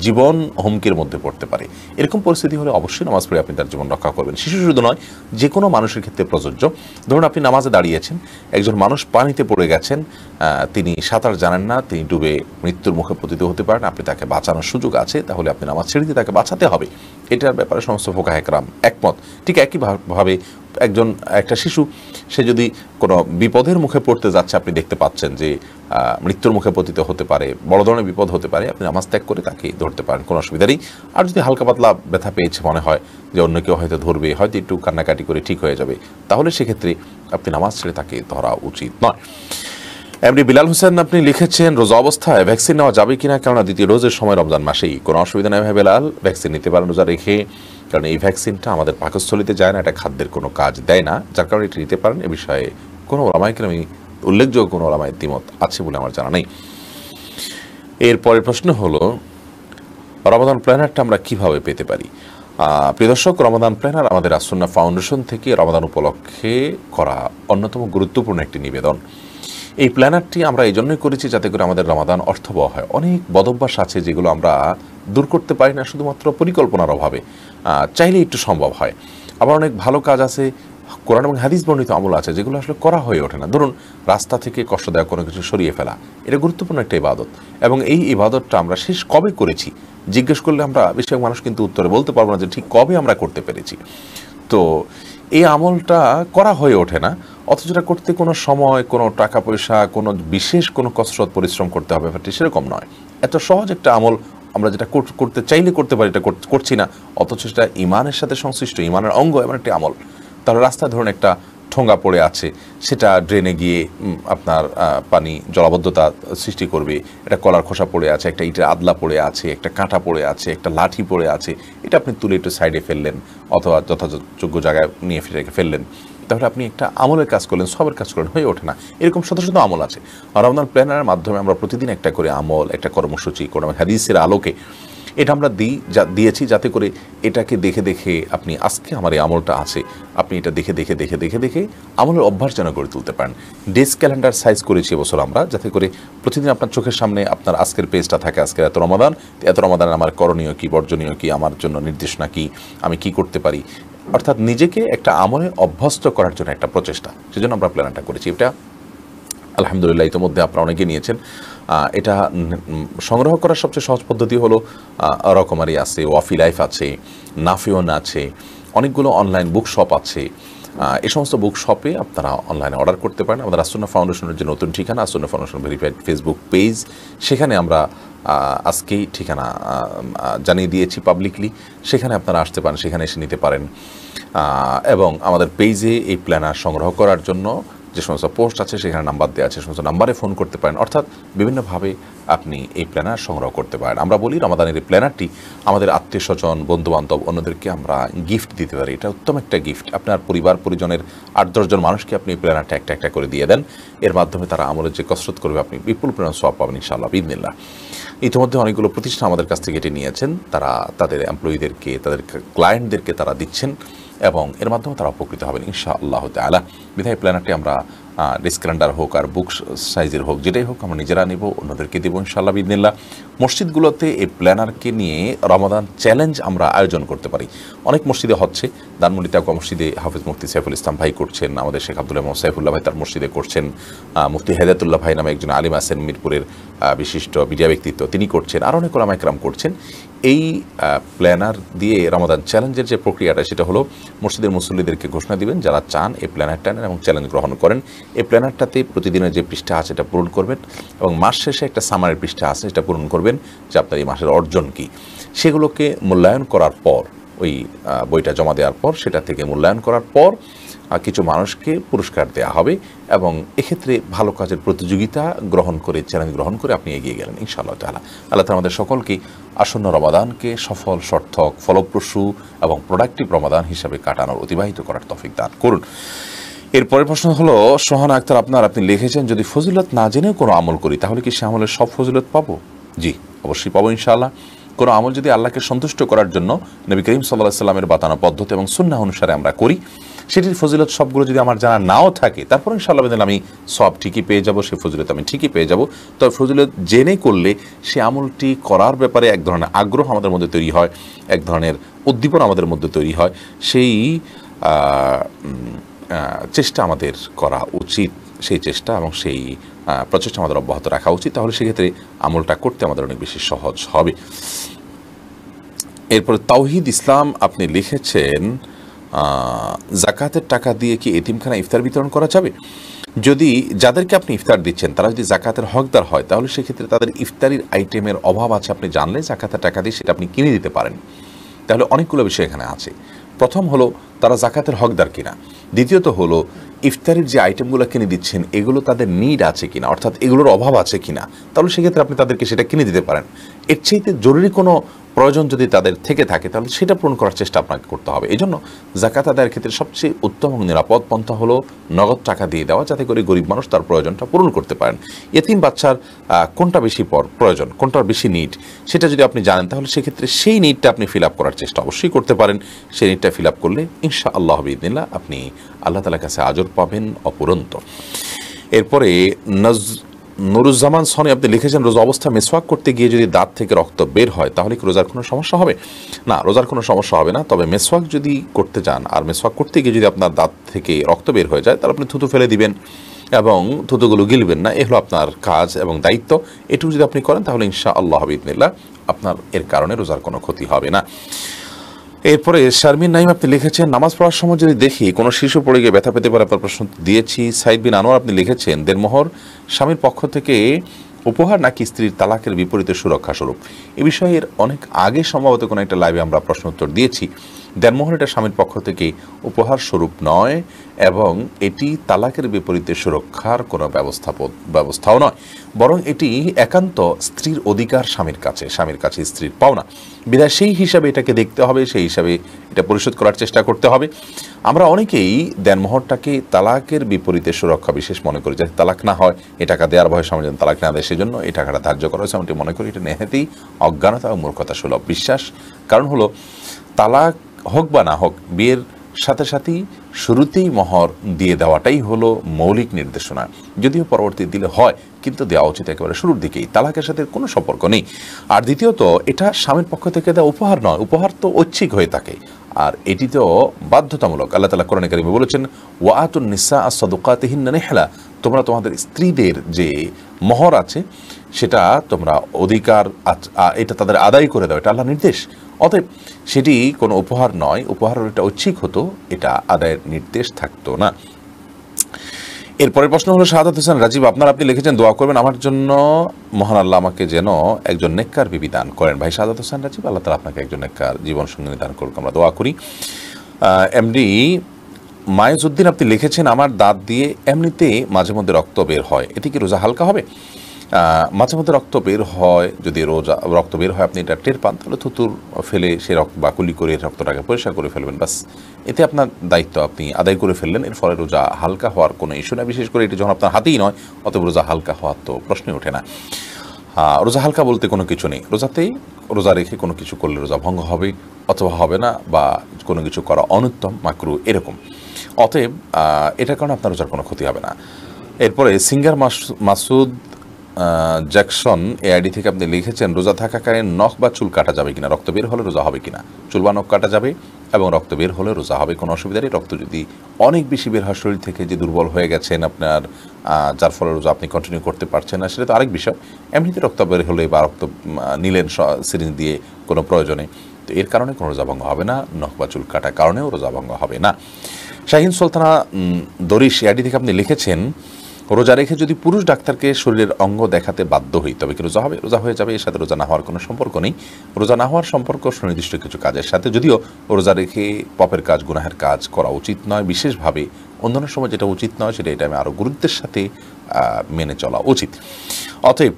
জীবন হুমকির মধ্যে পড়তে পারে এরকম পরিস্থিতি হলে অবশ্যই নামাজ পড়ে আপনি তার জীবন রক্ষা করবেন শিশু শুধু নয় যে কোনো মানুষের ক্ষেত্রে প্রযোজ্য ধরুন আপনি নামাজে দাঁড়িয়েছেন একজন মানুষ পানিতে পড়ে গেছেন তিনি সাঁতার জানেন না তিনি ডুবে মৃত্যুর মুখে পতিত হতে পারেন আপনি তাকে বাঁচানোর সুযোগ আছে তাহলে আপনি নামাজ ছেড়ে দিয়ে তাকে বাঁচাতে হবে এটার ব্যাপারে সমস্ত ফোকাহেকরাম একমত ঠিক একইভাবে একজন একটা শিশু সে যদি কোনো বিপদের মুখে পড়তে যাচ্ছে আপনি দেখতে পাচ্ছেন যে মৃত্যুর মুখে পতিত হতে পারে বড় ধরনের বিপদ হতে পারে আপনি নামাজ ত্যাগ করে তাকে ধরতে পারেন কোনো অসুবিধা নেই আর যদি হালকা পাতলা ব্যথা পেয়েছে মনে হয় যে অন্য কেউ হয়তো ধরবে হয়তো একটু কান্নাকাটি করে ঠিক হয়ে যাবে তাহলে সেক্ষেত্রে আপনি নামাজ ছেড়ে তাকে ধরা উচিত নয় এমডি বিলাল হোসেন আপনি লিখেছেন রোজা অবস্থায় ভ্যাকসিন নেওয়া যাবে কিনা কেননা দ্বিতীয় রোজের সময় রমজান মাসেই কোনো অসুবিধা নেই ভাই বিলাল ভ্যাকসিন নিতে পারেন রোজা রেখে কারণ এই ভ্যাকসিনটা আমাদের পাকস্থলিতে যায় না এটা খাদ্যের কোনো কাজ দেয় না যার কারণে এটা নিতে পারেন এ বিষয়ে কোনো ওলামাইকে আমি উল্লেখযোগ্য কোনো ওলামায় দ্বিমত আছে বলে আমার জানা নেই এরপরের প্রশ্ন হলো রমাদান প্ল্যানারটা আমরা কিভাবে পেতে পারি প্রিয় দর্শক রমাদান প্ল্যানার আমাদের আসন্না ফাউন্ডেশন থেকে রমাদান উপলক্ষে করা অন্যতম গুরুত্বপূর্ণ একটি নিবেদন এই প্ল্যানারটি আমরা এই জন্যই করেছি যাতে করে আমাদের রমাদান অর্থবহ হয় অনেক বদভ্যাস আছে যেগুলো আমরা দূর করতে পারি না শুধুমাত্র পরিকল্পনার অভাবে চাইলে একটু সম্ভব হয় আবার অনেক ভালো কাজ আছে কোরআন এবং হাদিস বর্ণিত আমল আছে যেগুলো আসলে করা হয়ে ওঠে না ধরুন রাস্তা থেকে কষ্টদায়ক কোনো কিছু সরিয়ে ফেলা এটা গুরুত্বপূর্ণ একটা ইবাদত এবং এই ইবাদতটা আমরা শেষ কবে করেছি জিজ্ঞেস করলে আমরা বেশিরভাগ মানুষ কিন্তু উত্তরে বলতে পারবো না যে ঠিক কবে আমরা করতে পেরেছি তো এই আমলটা করা হয়ে ওঠে না অথচ এটা করতে কোনো সময় কোনো টাকা পয়সা কোনো বিশেষ কোনো কসরত পরিশ্রম করতে হবে ব্যাপারটি সেরকম নয় এত সহজ একটা আমল আমরা যেটা করতে চাইলে করতে পারি এটা করছি না অথচ সেটা ইমানের সাথে সংশ্লিষ্ট ইমানের অঙ্গ এমন একটি আমল তাহলে রাস্তা ধরুন একটা ঠোঙ্গা পড়ে আছে সেটা ড্রেনে গিয়ে আপনার পানি জলাবদ্ধতা সৃষ্টি করবে এটা কলার খোসা পড়ে আছে একটা ইটের আদলা পড়ে আছে একটা কাঁটা পড়ে আছে একটা লাঠি পড়ে আছে এটা আপনি তুলে একটু সাইডে ফেললেন অথবা যথাযোগ্য জায়গায় নিয়ে ফিরে ফেললেন তাহলে আপনি একটা আমলের কাজ করলেন সবের কাজ করলেন হয়ে ওঠে না এরকম শত শত আমল আছে আর আপনার প্ল্যানারের মাধ্যমে আমরা প্রতিদিন একটা করে আমল একটা কর্মসূচি কোনো হাদিসের আলোকে এটা আমরা দিই যা দিয়েছি যাতে করে এটাকে দেখে দেখে আপনি আজকে আমার এই আমলটা আছে আপনি এটা দেখে দেখে দেখে দেখে দেখে আমলের অভ্যাস যেন গড়ে তুলতে পারেন ডেস্ক ক্যালেন্ডার সাইজ করেছি এবছর আমরা যাতে করে প্রতিদিন আপনার চোখের সামনে আপনার আজকের পেজটা থাকে আজকের এত রমাদান এত রমাদান আমার করণীয় কী বর্জনীয় কী আমার জন্য নির্দেশনা কী আমি কি করতে পারি অর্থাৎ নিজেকে একটা আমলে অভ্যস্ত করার জন্য একটা প্রচেষ্টা সেজন্য আমরা প্ল্যানটা করেছি এটা আলহামদুলিল্লাহ ইতিমধ্যে আপনারা অনেকে নিয়েছেন এটা সংগ্রহ করার সবচেয়ে সহজ পদ্ধতি হলো রকমারি আছে ওয়াফি লাইফ আছে নাফিওন আছে অনেকগুলো অনলাইন বুক শপ আছে এই সমস্ত বুক শপে আপনারা অনলাইনে অর্ডার করতে পারেন আমাদের আসন্ন ফাউন্ডেশনের যে নতুন ঠিকানা আসন্ন ফাউন্ডেশন ভেরিফাইড ফেসবুক পেজ সেখানে আমরা আজকেই ঠিকানা জানিয়ে দিয়েছি পাবলিকলি সেখানে আপনারা আসতে পারেন সেখানে এসে নিতে পারেন এবং আমাদের পেজে এই প্ল্যানার সংগ্রহ করার জন্য যে সমস্ত পোস্ট আছে সেখানে নাম্বার দেওয়া আছে সমস্ত নাম্বারে ফোন করতে পারেন অর্থাৎ বিভিন্নভাবে আপনি এই প্ল্যানার সংগ্রহ করতে পারেন আমরা বলি রমাদানের এই প্ল্যানারটি আমাদের আত্মীয় স্বজন বন্ধুবান্ধব অন্যদেরকে আমরা গিফট দিতে পারি এটা উত্তম একটা গিফট আপনার পরিবার পরিজনের আট দশজন মানুষকে আপনি এই প্ল্যানারটা একটা একটা করে দিয়ে দেন এর মাধ্যমে তারা আমলের যে কসরত করবে আপনি বিপুল পরিমাণ সব পাবেন ইনশাআল্লাহ বিদিনিল্লাহ ইতিমধ্যে অনেকগুলো প্রতিষ্ঠান আমাদের কাছ থেকে এটি নিয়েছেন তারা তাদের এমপ্লয়ীদেরকে তাদের ক্লায়েন্টদেরকে তারা দিচ্ছেন এবং এর মাধ্যমে তারা উপকৃত হবেন ইনশাআল্লাহ তালা বিধায় প্ল্যানারটি আমরা রিস্ক হোক আর বুক সাইজের হোক যেটাই হোক আমরা নিজেরা নেব অন্যদেরকে দেবো ইনশাল্লাহ বিদিনিল্লা মসজিদগুলোতে এই প্ল্যানারকে নিয়ে রমাদান চ্যালেঞ্জ আমরা আয়োজন করতে পারি অনেক মসজিদে হচ্ছে দানমন্ডি আকুয়া মসজিদে হাফিজ মুফতি সাইফুল ইসলাম ভাই করছেন আমাদের শেখ রহমান সাইফুল্লাহ ভাই তার মসজিদে করছেন মুফতি হেদায়তুল্লাহ ভাই নামে একজন আলিম আসেন মিরপুরের বিশিষ্ট মিডিয়া ব্যক্তিত্ব তিনি করছেন আর অনেক ওলামাইকরাম করছেন এই প্ল্যানার দিয়ে রমাদান চ্যালেঞ্জের যে প্রক্রিয়াটা সেটা হলো মসজিদের মুসল্লিদেরকে ঘোষণা দিবেন যারা চান এই প্ল্যানারটা নেন এবং চ্যালেঞ্জ গ্রহণ করেন এই প্ল্যানারটাতে প্রতিদিনের যে পৃষ্ঠা আছে এটা পূরণ করবেন এবং মাস শেষে একটা সামারের পৃষ্ঠা আছে সেটা পূরণ করবেন করবেন যে আপনার এই মাসের অর্জন কি সেগুলোকে মূল্যায়ন করার পর ওই বইটা জমা দেওয়ার পর সেটা থেকে মূল্যায়ন করার পর কিছু মানুষকে পুরস্কার দেওয়া হবে এবং এক্ষেত্রে ভালো কাজের প্রতিযোগিতা গ্রহণ করে চ্যালেঞ্জ গ্রহণ করে আপনি এগিয়ে গেলেন ইনশাআল্লাহ তালা আল্লাহ তালা আমাদের সকলকে আসন্ন রমাদানকে সফল সর্থক ফলপ্রসূ এবং প্রোডাক্টিভ রমাদান হিসাবে কাটানোর অতিবাহিত করার তফিক দান করুন এরপরের প্রশ্ন হলো সোহানা আক্তার আপনার আপনি লিখেছেন যদি ফজিলত না জেনেও কোনো আমল করি তাহলে কি সে আমলের সব ফজিলত পাবো জি অবশ্যই পাবো ইনশাআল্লাহ কোনো আমল যদি আল্লাহকে সন্তুষ্ট করার জন্য নবী করিম সাল্লাহ সাল্লামের বাতানো পদ্ধতি এবং সুন্না অনুসারে আমরা করি সেটির ফজিলত সবগুলো যদি আমার জানা নাও থাকে তারপর ইনশাআল্লাহ আমি সব ঠিকই পেয়ে যাব সে ফজিলত আমি ঠিকই পেয়ে যাব তবে ফজিলত জেনে করলে সে আমলটি করার ব্যাপারে এক ধরনের আগ্রহ আমাদের মধ্যে তৈরি হয় এক ধরনের উদ্দীপনা আমাদের মধ্যে তৈরি হয় সেই চেষ্টা আমাদের করা উচিত সেই চেষ্টা এবং সেই প্রচেষ্টা আমাদের অব্যাহত রাখা উচিত তাহলে সেক্ষেত্রে আমলটা করতে আমাদের অনেক বেশি সহজ হবে এরপরে তাওহিদ ইসলাম আপনি লিখেছেন জাকাতের টাকা দিয়ে কি এতিমখানা ইফতার বিতরণ করা যাবে যদি যাদেরকে আপনি ইফতার দিচ্ছেন তারা যদি জাকাতের হকদার হয় তাহলে সেক্ষেত্রে তাদের ইফতারির আইটেমের অভাব আছে আপনি জানলে জাকাতের টাকা দিয়ে সেটা আপনি কিনে দিতে পারেন তাহলে অনেকগুলো বিষয় এখানে আছে প্রথম হলো তারা জাকাতের হকদার কিনা দ্বিতীয়ত হলো ইফতারের যে আইটেমগুলো কিনে দিচ্ছেন এগুলো তাদের নিড আছে কিনা অর্থাৎ এগুলোর অভাব আছে কিনা তাহলে সেক্ষেত্রে আপনি তাদেরকে সেটা কিনে দিতে পারেন এর চাইতে জরুরি কোনো প্রয়োজন যদি তাদের থেকে থাকে তাহলে সেটা পূরণ করার চেষ্টা আপনাকে করতে হবে এই জন্য জাকাত আদায়ের ক্ষেত্রে সবচেয়ে উত্তম এবং নিরাপদ পন্থা হলো নগদ টাকা দিয়ে দেওয়া যাতে করে গরিব মানুষ তার প্রয়োজনটা পূরণ করতে পারেন এতিম বাচ্চার কোনটা বেশি পর প্রয়োজন কোনটার বেশি নিড সেটা যদি আপনি জানেন তাহলে সেক্ষেত্রে সেই নিডটা আপনি ফিল আপ করার চেষ্টা অবশ্যই করতে পারেন সেই নিডটা ফিল আপ করলে ইনশা আল্লাহ আপনি আল্লাহ তালার কাছে আজর পাবেন অপুরন্ত এরপরে নজ নুরুজ্জামান সনি আপনি লিখেছেন রোজা অবস্থা মেসওয়াক করতে গিয়ে যদি দাঁত থেকে রক্ত বের হয় তাহলে কি রোজার কোনো সমস্যা হবে না রোজার কোনো সমস্যা হবে না তবে মেসওয়াক যদি করতে যান আর মেসওয়াক করতে গিয়ে যদি আপনার দাঁত থেকে রক্ত বের হয়ে যায় তাহলে আপনি থুতু ফেলে দিবেন এবং থুতুগুলো গিলবেন না এ হলো আপনার কাজ এবং দায়িত্ব এটুকু যদি আপনি করেন তাহলে ইনশা আল্লাহ হাবিদুল্লাহ আপনার এর কারণে রোজার কোনো ক্ষতি হবে না এরপরে শারমিন নাইম আপনি লিখেছেন নামাজ পড়ার সময় যদি দেখি কোনো শিশু পড়ে গিয়ে ব্যথা পেতে পারে আপনার প্রশ্ন দিয়েছি সাইদ বিন আনোয়ার আপনি লিখেছেন দেড়মোহর স্বামীর পক্ষ থেকে উপহার নাকি স্ত্রীর তালাকের বিপরীতে সুরক্ষা স্বরূপ এ বিষয়ের অনেক আগে সম্ভবত কোনো একটা লাইভে আমরা প্রশ্ন উত্তর দিয়েছি দেনমোহর এটা স্বামীর পক্ষ থেকে উপহার স্বরূপ নয় এবং এটি তালাকের বিপরীতে সুরক্ষার কোনো ব্যবস্থা ব্যবস্থাও নয় বরং এটি একান্ত স্ত্রীর অধিকার স্বামীর কাছে স্বামীর কাছে স্ত্রীর পাওনা বিধায় সেই হিসাবে এটাকে দেখতে হবে সেই হিসাবে এটা পরিশোধ করার চেষ্টা করতে হবে আমরা অনেকেই দেনমোহরটাকে তালাকের বিপরীতে সুরক্ষা বিশেষ মনে করি যাতে তালাক না হয় এ টাকা দেওয়ার ভয় যেন তালাক না দেয় সেজন্য এই টাকাটা ধার্য করা হয়েছে আমি মনে করি এটা নেহেতেই অজ্ঞানতা ও মূর্খতা সুলভ বিশ্বাস কারণ হলো তালাক হোক বা না হোক বিয়ের সাথে সাথেই শুরুতেই মহর দিয়ে দেওয়াটাই হলো মৌলিক নির্দেশনা যদিও পরবর্তী দিলে হয় কিন্তু দেওয়া উচিত একেবারে শুরুর দিকেই তালাকের সাথে কোনো সম্পর্ক নেই আর দ্বিতীয়ত এটা স্বামীর পক্ষ থেকে দেওয়া উপহার নয় উপহার তো ঐচ্ছিক হয়ে থাকে আর এটি তো বাধ্যতামূলক আল্লাহ তালা কোরআন কারিমে বলেছেন ওয়াতুন নিসা সদকাতহিন্না হেলা তোমরা তোমাদের স্ত্রীদের যে মহর আছে সেটা তোমরা অধিকার এটা তাদের আদায় করে দাও এটা আল্লাহ নির্দেশ অতএব সেটি কোনো উপহার নয় উপহার এটা ঐচ্ছিক হতো এটা আদায়ের নির্দেশ থাকতো না এরপরের প্রশ্ন হলো শাহাদ হোসেন রাজীব আপনার আপনি লিখেছেন দোয়া করবেন আমার জন্য মহান আল্লাহ আমাকে যেন একজন নেককার বিবি দান করেন ভাই শাহাদ হোসেন রাজীব আল্লাহ তালা আপনাকে একজন নেককার জীবন সঙ্গী দান করুক আমরা দোয়া করি এমডি মায়েজউদ্দিন আপনি লিখেছেন আমার দাঁত দিয়ে এমনিতে মাঝে মধ্যে রক্ত বের হয় এতে কি রোজা হালকা হবে মাঝে মধ্যে রক্ত বের হয় যদি রোজা রক্ত বের হয় আপনি এটা টের পান তাহলে থুতুর ফেলে সে রক্ত বা কুলি করে রক্তটাকে পরিষ্কার করে ফেলবেন বাস এতে আপনার দায়িত্ব আপনি আদায় করে ফেললেন এর ফলে রোজা হালকা হওয়ার কোনো ইস্যু না বিশেষ করে এটি যখন আপনার হাতেই নয় অতএব রোজা হালকা হওয়ার তো প্রশ্নই ওঠে না রোজা হালকা বলতে কোনো কিছু নেই রোজাতেই রোজা রেখে কোনো কিছু করলে রোজা ভঙ্গ হবে অথবা হবে না বা কোনো কিছু করা অনুত্তম মাকরু এরকম অতএব এটার কারণে আপনার রোজার কোনো ক্ষতি হবে না এরপরে সিঙ্গার মাসুদ জ্যাকসন এ আইডি থেকে আপনি লিখেছেন রোজা থাকাকালীন নখ বা চুল কাটা যাবে কিনা রক্ত বের হলে রোজা হবে কিনা চুল বা নখ কাটা যাবে এবং রক্ত বের হলে রোজা হবে কোনো অসুবিধা নেই রক্ত যদি অনেক বেশি বের হয় শরীর থেকে যে দুর্বল হয়ে গেছেন আপনার যার ফলে রোজা আপনি কন্টিনিউ করতে পারছেন না সেটা তো আরেক বিষয় এমনিতে রক্ত বের হলে বা রক্ত নিলেন সিরিঞ্জ দিয়ে কোনো প্রয়োজনে তো এর কারণে কোনো রোজা ভঙ্গ হবে না নখ বা চুল কাটার কারণেও রোজা ভঙ্গ হবে না শাহিন সুলতানা দরিশ এআইডি থেকে আপনি লিখেছেন রোজা রেখে যদি পুরুষ ডাক্তারকে শরীরের অঙ্গ দেখাতে বাধ্য হই তবে কি রোজা হবে রোজা হয়ে যাবে এর সাথে রোজা না হওয়ার কোনো সম্পর্ক নেই রোজা না হওয়ার সম্পর্ক সুনির্দিষ্ট কিছু কাজের সাথে যদিও রোজা রেখে পপের কাজ গুনাহের কাজ করা উচিত নয় বিশেষভাবে অন্যান্য সময় যেটা উচিত নয় সেটা এটা আমি আরও গুরুত্বের সাথে মেনে চলা উচিত অতএব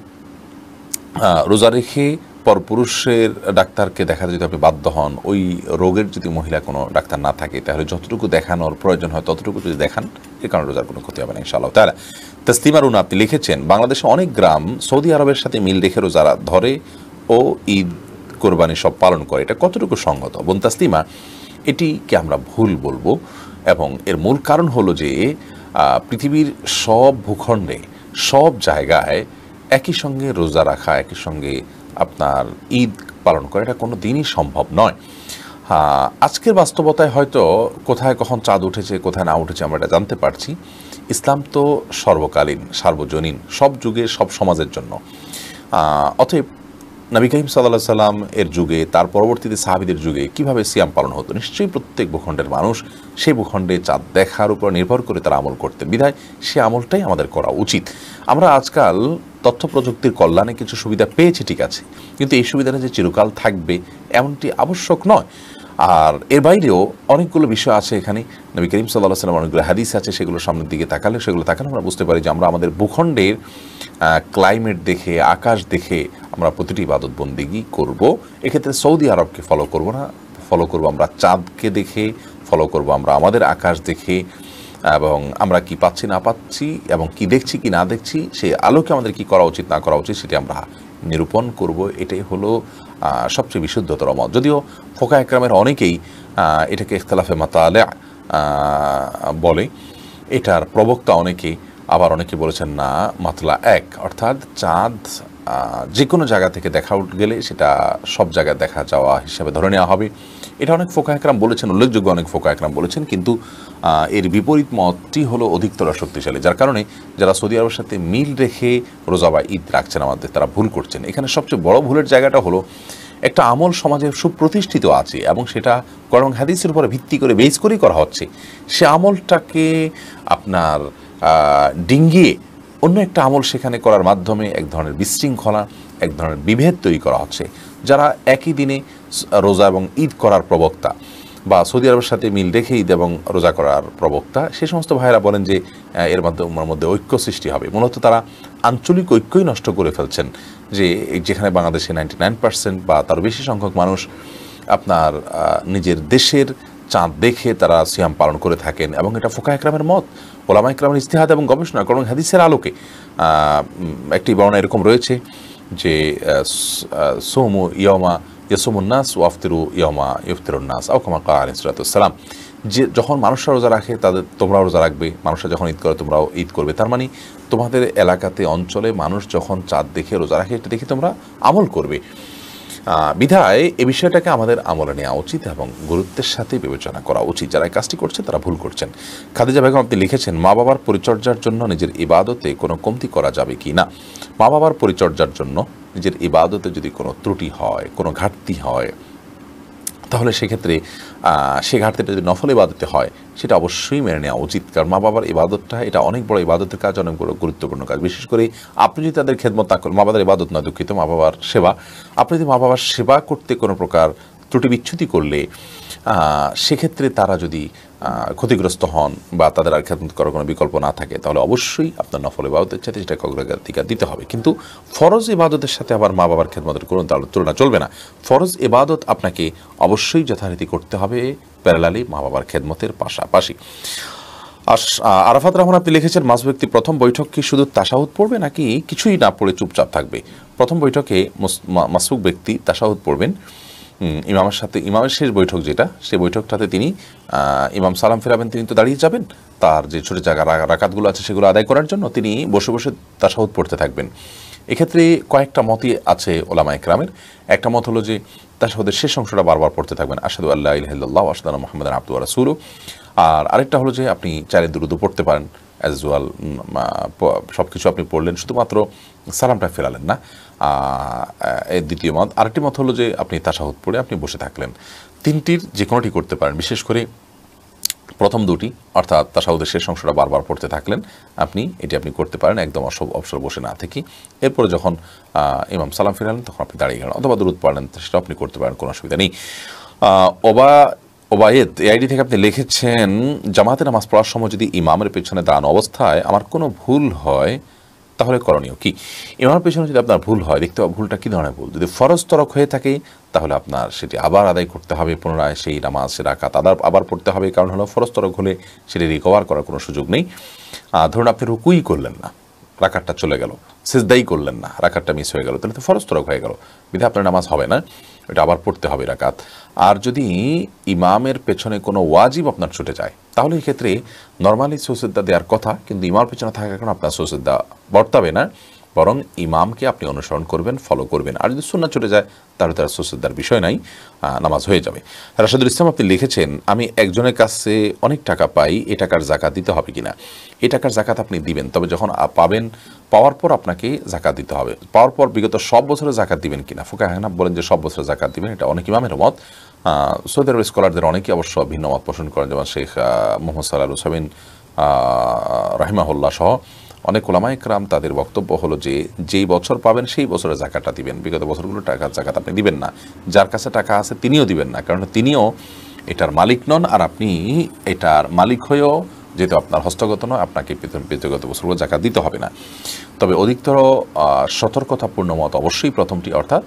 রোজা রেখে পরপুরুষের ডাক্তারকে দেখাতে যদি আপনি বাধ্য হন ওই রোগের যদি মহিলা কোনো ডাক্তার না থাকে তাহলে যতটুকু দেখানোর প্রয়োজন হয় ততটুকু যদি দেখান এ কারণে রোজার কোনো ক্ষতি হবে না ইনশাল্লাহ তাহলে তস্তিমার উন আপনি লিখেছেন বাংলাদেশে অনেক গ্রাম সৌদি আরবের সাথে মিল রেখে রোজারা ধরে ও ঈদ কোরবানি সব পালন করে এটা কতটুকু সঙ্গত বোন এটি এটিকে আমরা ভুল বলবো এবং এর মূল কারণ হলো যে পৃথিবীর সব ভূখণ্ডে সব জায়গায় একই সঙ্গে রোজা রাখা একই সঙ্গে আপনার ঈদ পালন করে এটা কোনো দিনই সম্ভব নয় আজকের বাস্তবতায় হয়তো কোথায় কখন চাঁদ উঠেছে কোথায় না উঠেছে আমরা এটা জানতে পারছি ইসলাম তো সর্বকালীন সার্বজনীন সব যুগে সব সমাজের জন্য অতএব নবী কাহিম সাল্লাহ সাল্লাম এর যুগে তার পরবর্তীতে সাহাবিদের যুগে কিভাবে সিয়াম পালন হতো নিশ্চয়ই প্রত্যেক ভূখণ্ডের মানুষ সেই ভূখণ্ডে চাঁদ দেখার উপর নির্ভর করে তারা আমল করতেন বিধায় সে আমলটাই আমাদের করা উচিত আমরা আজকাল তথ্য প্রযুক্তির কল্যাণে কিছু সুবিধা পেয়েছি ঠিক আছে কিন্তু এই সুবিধাটা যে চিরকাল থাকবে এমনটি আবশ্যক নয় আর এর বাইরেও অনেকগুলো বিষয় আছে এখানে নবী করিম সাল্লাহ সাল্লাম অনেকগুলো হাদিস আছে সেগুলো সামনের দিকে তাকালে সেগুলো তাকালে আমরা বুঝতে পারি যে আমরা আমাদের ভূখণ্ডের ক্লাইমেট দেখে আকাশ দেখে আমরা প্রতিটি বাদতবন্দিগি করবো করব এক্ষেত্রে সৌদি আরবকে ফলো করব না ফলো করব আমরা চাঁদকে দেখে ফলো করব আমরা আমাদের আকাশ দেখে এবং আমরা কি পাচ্ছি না পাচ্ছি এবং কি দেখছি কি না দেখছি সেই আলোকে আমাদের কি করা উচিত না করা উচিত সেটি আমরা নিরূপণ করব এটাই হলো সবচেয়ে বিশুদ্ধতর মত যদিও ফোকা একরামের অনেকেই এটাকে ইখতলাফে মাতালে বলে এটার প্রবক্তা অনেকে আবার অনেকে বলেছেন না মাতলা এক অর্থাৎ চাঁদ যে কোনো জায়গা থেকে দেখা গেলে সেটা সব জায়গায় দেখা যাওয়া হিসাবে ধরে নেওয়া হবে এটা অনেক ফোকা একরাম বলেছেন উল্লেখযোগ্য অনেক ফোকা একরাম বলেছেন কিন্তু এর বিপরীত মতটি হলো অধিকতর শক্তিশালী যার কারণে যারা সৌদি আরবের সাথে মিল রেখে রোজা বা ঈদ রাখছেন আমাদের তারা ভুল করছেন এখানে সবচেয়ে বড় ভুলের জায়গাটা হলো একটা আমল সমাজে সুপ্রতিষ্ঠিত আছে এবং সেটা করং হাদিসের উপরে ভিত্তি করে বেস করেই করা হচ্ছে সে আমলটাকে আপনার ডিঙ্গিয়ে অন্য একটা আমল সেখানে করার মাধ্যমে এক ধরনের বিশৃঙ্খলা এক ধরনের বিভেদ তৈরি করা হচ্ছে যারা একই দিনে রোজা এবং ঈদ করার প্রবক্তা বা সৌদি আরবের সাথে মিল রেখে ঈদ এবং রোজা করার প্রবক্তা সে সমস্ত ভাইয়েরা বলেন যে এর মাধ্যমে উমার মধ্যে ঐক্য সৃষ্টি হবে মূলত তারা আঞ্চলিক ঐক্যই নষ্ট করে ফেলছেন যে যেখানে বাংলাদেশে নাইনটি নাইন পার্সেন্ট বা তার বেশি সংখ্যক মানুষ আপনার নিজের দেশের চাঁদ দেখে তারা সিয়াম পালন করে থাকেন এবং এটা ফোকা একরামের মত ওলামা একরামের ইস্তেহাদ এবং গবেষণা কারণ হাদিসের আলোকে একটি বর্ণনা এরকম রয়েছে যে সোমো ইয়মা ইয়সমুন্নাস ওয়াফতিরু ইয়মা ইফতিরুন্নাস আউকামাকা আলিসালাম যে যখন মানুষরা রোজা রাখে তাদের তোমরাও রোজা রাখবে মানুষরা যখন ঈদ করে তোমরাও ঈদ করবে তার মানে তোমাদের এলাকাতে অঞ্চলে মানুষ যখন চাঁদ দেখে রোজা রাখে এটা দেখে তোমরা আমল করবে বিধায় এ বিষয়টাকে আমাদের আমলে নেওয়া উচিত এবং গুরুত্বের সাথে বিবেচনা করা উচিত যারা কাজটি করছে তারা ভুল করছেন খাদিজা বেগম আপনি লিখেছেন মা বাবার পরিচর্যার জন্য নিজের ইবাদতে কোনো কমতি করা যাবে কি না মা বাবার পরিচর্যার জন্য নিজের ইবাদতে যদি কোনো ত্রুটি হয় কোনো ঘাটতি হয় তাহলে সেক্ষেত্রে সে ঘাটতিটা যদি নফল ইবাদতে হয় সেটা অবশ্যই মেনে নেওয়া উচিত কারণ মা বাবার ইবাদতটা এটা অনেক বড় ইবাদতের কাজ অনেক বড় গুরুত্বপূর্ণ কাজ বিশেষ করে আপনি যদি তাদের খেদমত না করেন মা বাবার ইবাদত না দুঃখিত মা বাবার সেবা আপনি যদি মা বাবার সেবা করতে কোনো প্রকার ত্রুটি বিচ্ছুতি করলে সেক্ষেত্রে তারা যদি ক্ষতিগ্রস্ত হন বা তাদের আর খেদমত করার কোনো বিকল্প না থাকে তাহলে অবশ্যই আপনার নফল ইবাদতের সাথে সেটাকে অগ্রাধিকার দিতে হবে কিন্তু ফরজ ইবাদতের সাথে আবার মা বাবার খেদমতের তার তুলনা চলবে না ফরজ ইবাদত আপনাকে অবশ্যই যথারীতি করতে হবে প্যারালালি মা বাবার খেদমতের পাশাপাশি আরাফাত রহমান আপনি লিখেছেন মাস ব্যক্তি প্রথম বৈঠক কি শুধু তাসাহুদ পড়বে নাকি কিছুই না পড়ে চুপচাপ থাকবে প্রথম বৈঠকে মাসুক ব্যক্তি তাসাহুদ পড়বেন ইমামের সাথে ইমামের শেষ বৈঠক যেটা সে বৈঠকটাতে তিনি ইমাম সালাম ফেরাবেন তিনি তো দাঁড়িয়ে যাবেন তার যে ছোটো জায়গা রাকাতগুলো আছে সেগুলো আদায় করার জন্য তিনি বসে বসে তার সাহত পড়তে থাকবেন এক্ষেত্রে কয়েকটা মতই আছে ওলামা একরামের একটা মত হলো যে তার সাহদের শেষ অংশটা বারবার পড়তে থাকবেন আসাদু আল্লাহ ইহ্লাহ আসাদ মোহাম্মদ আব্দুয়া সুরু আর আরেকটা হলো যে আপনি চারে দ্রুত পড়তে পারেন অ্যাজ ওয়াল সব কিছু আপনি পড়লেন শুধুমাত্র সালামটা ফেরালেন না এর দ্বিতীয় মত আরেকটি মত হলো যে আপনি তাসাহুদ পড়ে আপনি বসে থাকলেন তিনটির যে কোনোটি করতে পারেন বিশেষ করে প্রথম দুটি অর্থাৎ তাসাউদের শেষ অংশটা বারবার পড়তে থাকলেন আপনি এটি আপনি করতে পারেন একদম অসব অবসর বসে না থেকে এরপরে যখন ইমাম সালাম ফেরালেন তখন আপনি দাঁড়িয়ে গেলেন অথবা দূরত পারলেন সেটা আপনি করতে পারেন কোনো অসুবিধা নেই অবা ওবায়েদ এই আইডি থেকে আপনি লিখেছেন জামাতে নামাজ পড়ার সময় যদি ইমামের পেছনে দাঁড়ানো অবস্থায় আমার কোনো ভুল হয় তাহলে করণীয় কি ইমামের পেছনে যদি আপনার ভুল হয় দেখতে ভুলটা কী ধরনের ভুল যদি ফরজ তরক হয়ে থাকে তাহলে আপনার সেটি আবার আদায় করতে হবে পুনরায় সেই নামাজ সে রাকাত আদার আবার পড়তে হবে কারণ হলো ফরজ তরক হলে সেটি রিকভার করার কোনো সুযোগ নেই ধরুন আপনি রুকুই করলেন না রাখারটা চলে গেল সিজদাই করলেন না রাখারটা মিস হয়ে গেল তাহলে তো ফরজ তরক হয়ে গেল বিধে আপনার নামাজ হবে না এটা আবার পড়তে হবে রাকাত আর যদি ইমামের পেছনে কোনো ওয়াজিব আপনার ছুটে যায় তাহলে এই ক্ষেত্রে নর্মালি সুসিদ্দা দেওয়ার কথা কিন্তু ইমার পেছনে থাকার কারণে আপনার সুসিদ্দা বর্তাবে না বরং ইমামকে আপনি অনুসরণ করবেন ফলো করবেন আর যদি সুন্না চলে যায় তাহলে তার সুসদ্দার বিষয় নাই নামাজ হয়ে যাবে রাশাদুল ইসলাম আপনি লিখেছেন আমি একজনের কাছে অনেক টাকা পাই এ টাকার জাকাত দিতে হবে কিনা এ টাকার জাকাত আপনি দিবেন তবে যখন পাবেন পাওয়ার পর আপনাকে জাকাত দিতে হবে পাওয়ার পর বিগত সব বছরে জাকাত দিবেন কিনা ফুকা হেনাব বলেন যে সব বছরে জাকাত দিবেন এটা অনেক ইমামের মত সৌদি আরব স্কলারদের অনেকে অবশ্য ভিন্ন মত পোষণ করেন যেমন শেখ মোহাম্মদ সাল্লাহ হুসাইন রাহিমাহুল্লাহ সহ অনেক ওলামা একরাম তাদের বক্তব্য হলো যে যেই বছর পাবেন সেই বছরে জাকাটা দিবেন বিগত বছরগুলো টাকা জাকাত আপনি দিবেন না যার কাছে টাকা আছে তিনিও দিবেন না কারণ তিনিও এটার মালিক নন আর আপনি এটার মালিক হয়েও যেহেতু আপনার হস্তগত নয় আপনাকে পৃথিবীগত বছরগুলো জাকাত দিতে হবে না তবে অধিকতর সতর্কতাপূর্ণ মত অবশ্যই প্রথমটি অর্থাৎ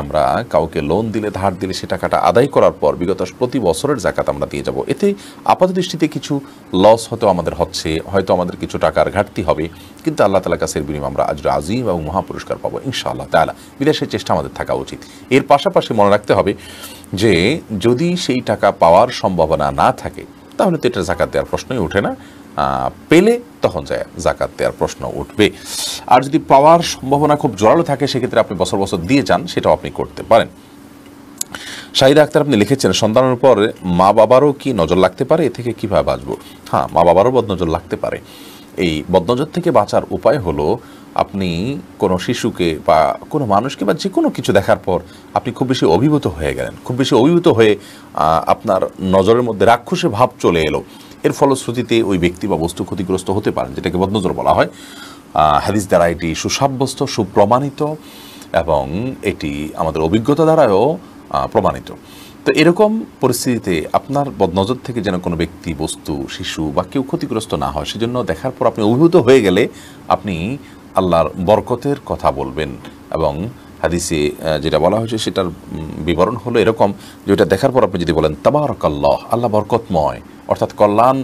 আমরা কাউকে লোন দিলে ধার দিলে সে টাকাটা আদায় করার পর বিগত প্রতি বছরের জাকাত আমরা দিয়ে যাব এতে আপাত দৃষ্টিতে কিছু লস হয়তো আমাদের হচ্ছে হয়তো আমাদের কিছু টাকার ঘাটতি হবে কিন্তু আল্লাহ তালা কাছের বিনিময় আমরা আজ আজিম এবং মহাপুরস্কার পাবো ইনশাআল্লাহ তাহলে বিদেশের চেষ্টা আমাদের থাকা উচিত এর পাশাপাশি মনে রাখতে হবে যে যদি সেই টাকা পাওয়ার সম্ভাবনা না থাকে তাহলে তো এটা জাকাত দেওয়ার প্রশ্নই ওঠে না পেলে তখন যায় জাকাত দেওয়ার প্রশ্ন উঠবে আর যদি পাওয়ার সম্ভাবনা খুব জোরালো থাকে সেক্ষেত্রে আপনি বছর বছর দিয়ে যান সেটাও আপনি করতে পারেন শাহিদা আক্তার আপনি লিখেছেন সন্তানের পর মা বাবারও কি নজর লাগতে পারে এ থেকে কীভাবে বাঁচবো হ্যাঁ মা বাবারও বদনজর লাগতে পারে এই বদনজর থেকে বাঁচার উপায় হলো আপনি কোনো শিশুকে বা কোনো মানুষকে বা যে কোনো কিছু দেখার পর আপনি খুব বেশি অভিভূত হয়ে গেলেন খুব বেশি অভিভূত হয়ে আপনার নজরের মধ্যে রাক্ষসে ভাব চলে এলো এর ফলশ্রুতিতে ওই ব্যক্তি বা বস্তু ক্ষতিগ্রস্ত হতে পারেন যেটাকে বদনজর বলা হয় হ্যারিস দ্বারা এটি সুসাব্যস্ত সুপ্রমাণিত এবং এটি আমাদের অভিজ্ঞতা দ্বারাও প্রমাণিত তো এরকম পরিস্থিতিতে আপনার বদনজর থেকে যেন কোনো ব্যক্তি বস্তু শিশু বা কেউ ক্ষতিগ্রস্ত না হয় সেজন্য দেখার পর আপনি অভিভূত হয়ে গেলে আপনি আল্লাহর বরকতের কথা বলবেন এবং হাদিসে যেটা বলা হয়েছে সেটার বিবরণ হলো এরকম যে ওটা দেখার পর আপনি যদি বলেন তাবারকাল্লাহ আল্লাহ বরকতময় অর্থাৎ কল্যাণ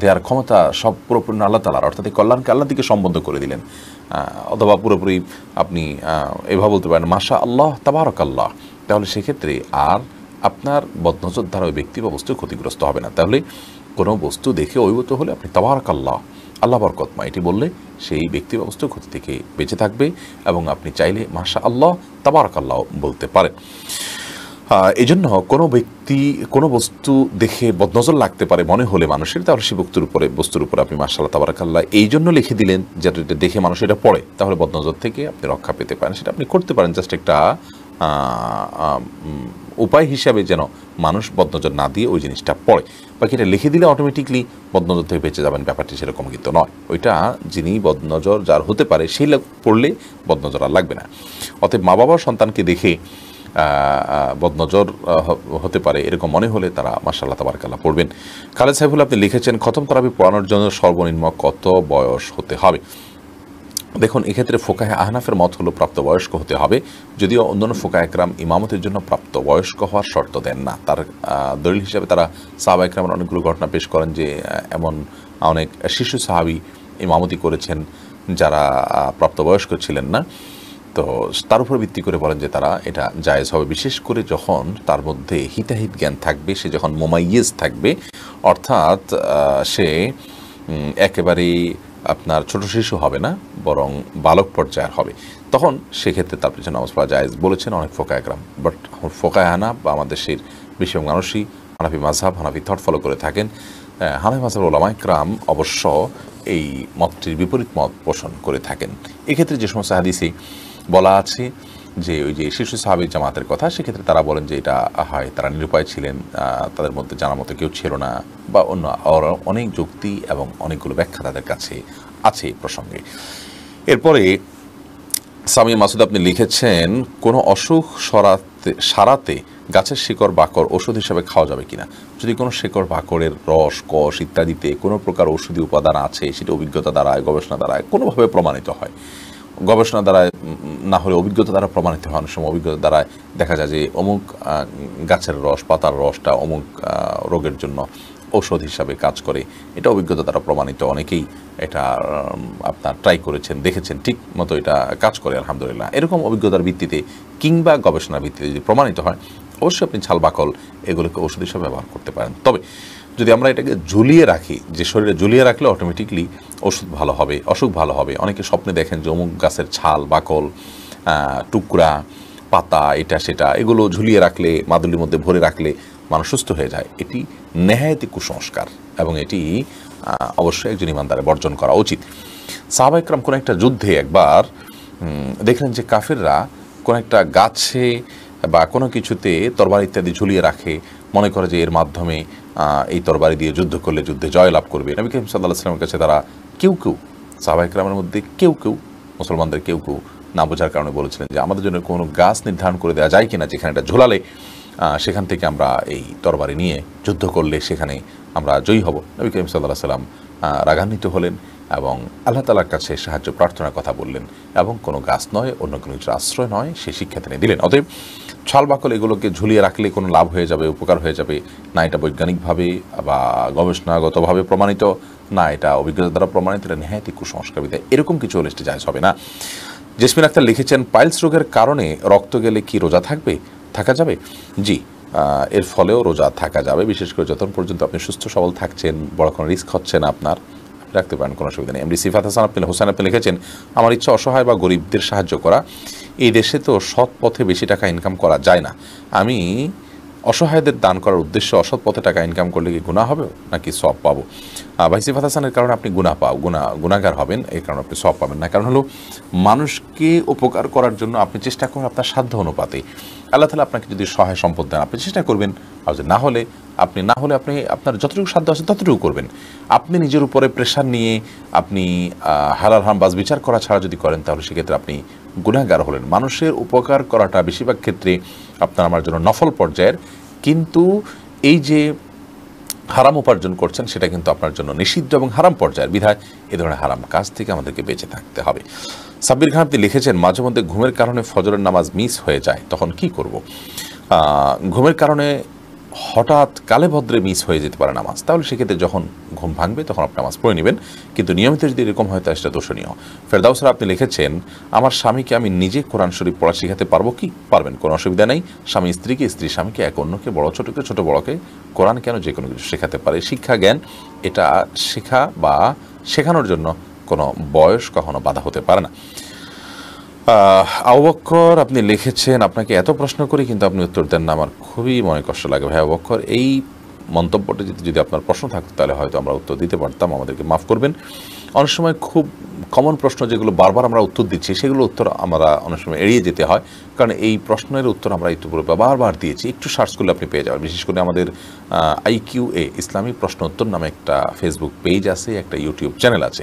দেওয়ার ক্ষমতা সব পুরোপুরি আল্লাহ তালার অর্থাৎ এই কল্যাণকে আল্লাহ দিকে সম্বন্ধ করে দিলেন অথবা পুরোপুরি আপনি এভাবে বলতে পারেন মাসা আল্লাহ আল্লাহ তাহলে সেক্ষেত্রে আর আপনার বদনজর দ্বারা ওই ব্যক্তি বা বস্তু ক্ষতিগ্রস্ত হবে না তাহলে কোনো বস্তু দেখে অভিভূত হলে আপনি আল্লাহ আল্লাহ বরকতমা এটি বললে সেই ব্যক্তি ব্যবস্থা ক্ষতি থেকে বেঁচে থাকবে এবং আপনি চাইলে মাসা আল্লাহ তাবারক আল্লাহ বলতে পারেন এই জন্য কোনো ব্যক্তি কোনো বস্তু দেখে বদনজর লাগতে পারে মনে হলে মানুষের তাহলে সে বক্তুর উপরে বস্তুর উপরে আপনি মার্শাল্লাহ তাবারাকাল্লাহ এই জন্য লিখে দিলেন যাতে এটা দেখে মানুষ এটা পড়ে তাহলে বদনজর থেকে আপনি রক্ষা পেতে পারেন সেটা আপনি করতে পারেন জাস্ট একটা উপায় হিসাবে যেন মানুষ বদনজর না দিয়ে ওই জিনিসটা পড়ে বাকি এটা লিখে দিলে অটোমেটিকলি বদনজর থেকে বেঁচে যাবেন ব্যাপারটি সেরকম কিন্তু নয় ওইটা যিনি বদনজর যার হতে পারে সেই পড়লে বদনজর আর লাগবে না অতএব মা বাবা সন্তানকে দেখে বদনজর হতে পারে এরকম মনে হলে তারা মাসাল্লাহ তাবারকাল্লা পড়বেন খালেদ সাহেবুল আপনি লিখেছেন খতম তারাবি পড়ানোর জন্য সর্বনিম্ন কত বয়স হতে হবে দেখুন এক্ষেত্রে ফোকাহে আহনাফের মত হলো প্রাপ্তবয়স্ক হতে হবে যদিও অন্যান্য ফোকা একরাম ইমামতের জন্য প্রাপ্তবয়স্ক হওয়ার শর্ত দেন না তার দলিল হিসাবে তারা সাহাবা একরামের অনেকগুলো ঘটনা পেশ করেন যে এমন অনেক শিশু সাহাবি ইমামতি করেছেন যারা প্রাপ্তবয়স্ক ছিলেন না তো তার উপর ভিত্তি করে বলেন যে তারা এটা জায়েজ হবে বিশেষ করে যখন তার মধ্যে হিতাহিত জ্ঞান থাকবে সে যখন মোমাইয়েজ থাকবে অর্থাৎ সে একেবারেই আপনার ছোট শিশু হবে না বরং বালক পর্যায়ের হবে তখন সেক্ষেত্রে তার পিছনে নামাজ পড়া জায়েজ বলেছেন অনেক ফোকা একরাম বাট ফোকায় হানা বা আমাদের সেই বিশ্ব মানুষই হানাফি মাঝহাব হানাফি থট ফলো করে থাকেন হানাফি মাঝহাব ওলামা একরাম অবশ্য এই মতটির বিপরীত মত পোষণ করে থাকেন এক্ষেত্রে যে সমস্ত হাদিসে বলা আছে যে ওই যে শিশু সাহাবি জামাতের কথা সেক্ষেত্রে তারা বলেন যে এটা হয় তারা নিরুপায় ছিলেন তাদের মধ্যে জানার মতো কেউ ছিল না বা অন্য অনেক যুক্তি এবং অনেকগুলো ব্যাখ্যা তাদের কাছে আছে এই প্রসঙ্গে এরপরে সামি মাসুদ আপনি লিখেছেন কোনো অসুখ সরাতে সারাতে গাছের শিকড় বাকর ওষুধ হিসাবে খাওয়া যাবে কিনা যদি কোনো শিকড় বাকরের রস কষ ইত্যাদিতে কোনো প্রকার ওষুধি উপাদান আছে সেটা অভিজ্ঞতা দ্বারা গবেষণা দ্বারা কোনোভাবে প্রমাণিত হয় গবেষণা দ্বারা না হলে অভিজ্ঞতা দ্বারা প্রমাণিত হয় অনেক সময় অভিজ্ঞতা দ্বারা দেখা যায় যে অমুক গাছের রস পাতার রসটা অমুক রোগের জন্য ঔষধ হিসাবে কাজ করে এটা অভিজ্ঞতা দ্বারা প্রমাণিত অনেকেই এটা আপনার ট্রাই করেছেন দেখেছেন ঠিক মতো এটা কাজ করে আলহামদুলিল্লাহ এরকম অভিজ্ঞতার ভিত্তিতে কিংবা গবেষণার ভিত্তিতে যদি প্রমাণিত হয় অবশ্যই আপনি ছালবাকল এগুলোকে ওষুধ হিসাবে ব্যবহার করতে পারেন তবে যদি আমরা এটাকে ঝুলিয়ে রাখি যে শরীরে ঝুলিয়ে রাখলে অটোমেটিকলি ওষুধ ভালো হবে অসুখ ভালো হবে অনেকে স্বপ্নে দেখেন যে অমুক গাছের ছাল বাকল টুকরা পাতা এটা সেটা এগুলো ঝুলিয়ে রাখলে মাদুলির মধ্যে ভরে রাখলে মানুষ সুস্থ হয়ে যায় এটি নেহায়তি কুসংস্কার এবং এটি অবশ্যই একজন ইমানদারে বর্জন করা উচিত সাহাবাইকরাম কোনো একটা যুদ্ধে একবার দেখলেন যে কাফেররা কোনো একটা গাছে বা কোনো কিছুতে তরবার ইত্যাদি ঝুলিয়ে রাখে মনে করে যে এর মাধ্যমে এই তরবারি দিয়ে যুদ্ধ করলে যুদ্ধে জয় লাভ করবে নবী করিম সাল্লাহ আসলামের কাছে তারা কেউ কেউ সাহাবাহিকরামের মধ্যে কেউ কেউ মুসলমানদের কেউ কেউ না বোঝার কারণে বলেছিলেন যে আমাদের জন্য কোনো গাছ নির্ধারণ করে দেওয়া যায় কিনা যেখানে এটা ঝোলালে সেখান থেকে আমরা এই তরবারি নিয়ে যুদ্ধ করলে সেখানে আমরা জয়ী হব নবী করিম সাল্লাহ সাল্লাম রাগান্বিত হলেন এবং আল্লাহ তালার কাছে সাহায্য প্রার্থনার কথা বললেন এবং কোনো গাছ নয় অন্য কোনো কিছু আশ্রয় নয় সে শিক্ষা তিনি দিলেন অতএব ছালবাকল এগুলোকে ঝুলিয়ে রাখলে কোনো লাভ হয়ে যাবে উপকার হয়ে যাবে না এটা বৈজ্ঞানিকভাবে বা গবেষণাগতভাবে প্রমাণিত না এটা অভিজ্ঞতা দ্বারা প্রমাণিত এটা নেহায়তি কুসংস্কার বিদায় এরকম কিছু হলে সেটা হবে না জেসমিন আক্তার লিখেছেন পাইলস রোগের কারণে রক্ত গেলে কি রোজা থাকবে থাকা যাবে জি এর ফলেও রোজা থাকা যাবে বিশেষ করে যতক্ষণ পর্যন্ত আপনি সুস্থ সবল থাকছেন বড় কোনো রিস্ক হচ্ছে না আপনার রাখতে পারেন কোনো অসুবিধা নেই এমডি সিফাত হাসান আপনি হোসেন আপনি লিখেছেন আমার ইচ্ছা অসহায় বা গরিবদের সাহায্য করা এই দেশে তো সৎ পথে বেশি টাকা ইনকাম করা যায় না আমি অসহায়দের দান করার উদ্দেশ্যে অসৎ পথে টাকা ইনকাম করলে কি গুণা হবে নাকি সব পাবো ভাই সিফাত হাসানের কারণে আপনি গুণা পাও গুণা গুণাগার হবেন এই কারণে আপনি সব পাবেন না কারণ হলো মানুষকে উপকার করার জন্য আপনি চেষ্টা করুন আপনার সাধ্য অনুপাতে আল্লাহ তালা আপনাকে যদি সহায় সম্পদ দেন আপনি চেষ্টা করবেন আর না হলে আপনি না হলে আপনি আপনার যতটুকু সাধ্য আছে ততটুকু করবেন আপনি নিজের উপরে প্রেশার নিয়ে আপনি হালাল হাম বাস বিচার করা ছাড়া যদি করেন তাহলে সেক্ষেত্রে আপনি গুণাগার হলেন মানুষের উপকার করাটা বেশিরভাগ ক্ষেত্রে আপনার আমার জন্য নফল পর্যায়ের কিন্তু এই যে হারাম উপার্জন করছেন সেটা কিন্তু আপনার জন্য নিষিদ্ধ এবং হারাম পর্যায়ের বিধায় এ ধরনের হারাম কাজ থেকে আমাদেরকে বেঁচে থাকতে হবে সাব্বির খান আপনি লিখেছেন মাঝে মধ্যে ঘুমের কারণে ফজরের নামাজ মিস হয়ে যায় তখন কি করব ঘুমের কারণে হঠাৎ কালে ভদ্রে মিস হয়ে যেতে পারে নামাজ তাহলে সেক্ষেত্রে যখন ঘুম ভাঙবে তখন আপনি নামাজ পড়ে নেবেন কিন্তু নিয়মিত যদি এরকম হয় তাহলে সেটা দোষণীয় ফেরদাউ স্যার আপনি লিখেছেন আমার স্বামীকে আমি নিজে কোরআন শরীফ পড়া শেখাতে পারবো কি পারবেন কোনো অসুবিধা নেই স্বামী স্ত্রীকে স্ত্রী স্বামীকে এক অন্যকে বড় ছোটকে ছোট বড়কে কোরআন কেন যে কোনো কিছু শেখাতে পারে শিক্ষা জ্ঞান এটা শেখা বা শেখানোর জন্য কোনো বয়স কখনো বাধা হতে পারে না আবক্কর আপনি লিখেছেন আপনাকে এত প্রশ্ন করি কিন্তু আপনি উত্তর দেন না আমার খুবই মনে কষ্ট লাগে ভাই আবক্কর এই মন্তব্যটা যদি যদি আপনার প্রশ্ন থাকতো তাহলে হয়তো আমরা উত্তর দিতে পারতাম আমাদেরকে মাফ করবেন অনেক সময় খুব কমন প্রশ্ন যেগুলো বারবার আমরা উত্তর দিচ্ছি সেগুলো উত্তর আমরা অনেক সময় এড়িয়ে যেতে হয় কারণ এই প্রশ্নের উত্তর আমরা ইতিপূর্বে বারবার দিয়েছি একটু সার্চ করলে আপনি পেয়ে যাবেন বিশেষ করে আমাদের আইকিউ এ ইসলামী প্রশ্ন উত্তর নামে একটা ফেসবুক পেজ আছে একটা ইউটিউব চ্যানেল আছে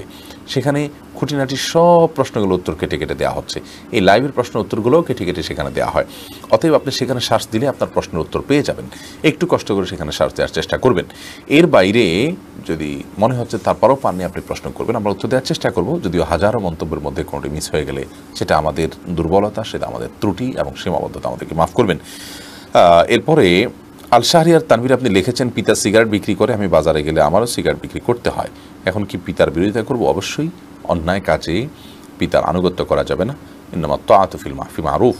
সেখানে খুঁটিনাটি সব প্রশ্নগুলো উত্তর কেটে কেটে দেওয়া হচ্ছে এই লাইভের প্রশ্ন উত্তরগুলোও কেটে কেটে সেখানে দেওয়া হয় অতএব আপনি সেখানে শ্বাস দিলে আপনার প্রশ্নের উত্তর পেয়ে যাবেন একটু কষ্ট করে সেখানে শ্বাস দেওয়ার চেষ্টা করবেন এর বাইরে যদি মনে হচ্ছে তারপরও পাননি আপনি প্রশ্ন করবেন আমরা উত্তর দেওয়ার চেষ্টা করব যদিও হাজারো মন্তব্যের মধ্যে কোনোটি মিস হয়ে গেলে সেটা আমাদের দুর্বলতা সেটা আমাদের ত্রুটি এবং সীমাবদ্ধতা আমাদেরকে মাফ করবেন এরপরে আল শাহরিয়ার তানভীর আপনি লিখেছেন পিতা সিগারেট বিক্রি করে আমি বাজারে গেলে আমারও সিগারেট বিক্রি করতে হয় এখন কি পিতার বিরোধিতা করব অবশ্যই অন্যায় কাজে পিতার আনুগত্য করা যাবে না তো আতফিল মাহফি মারুফ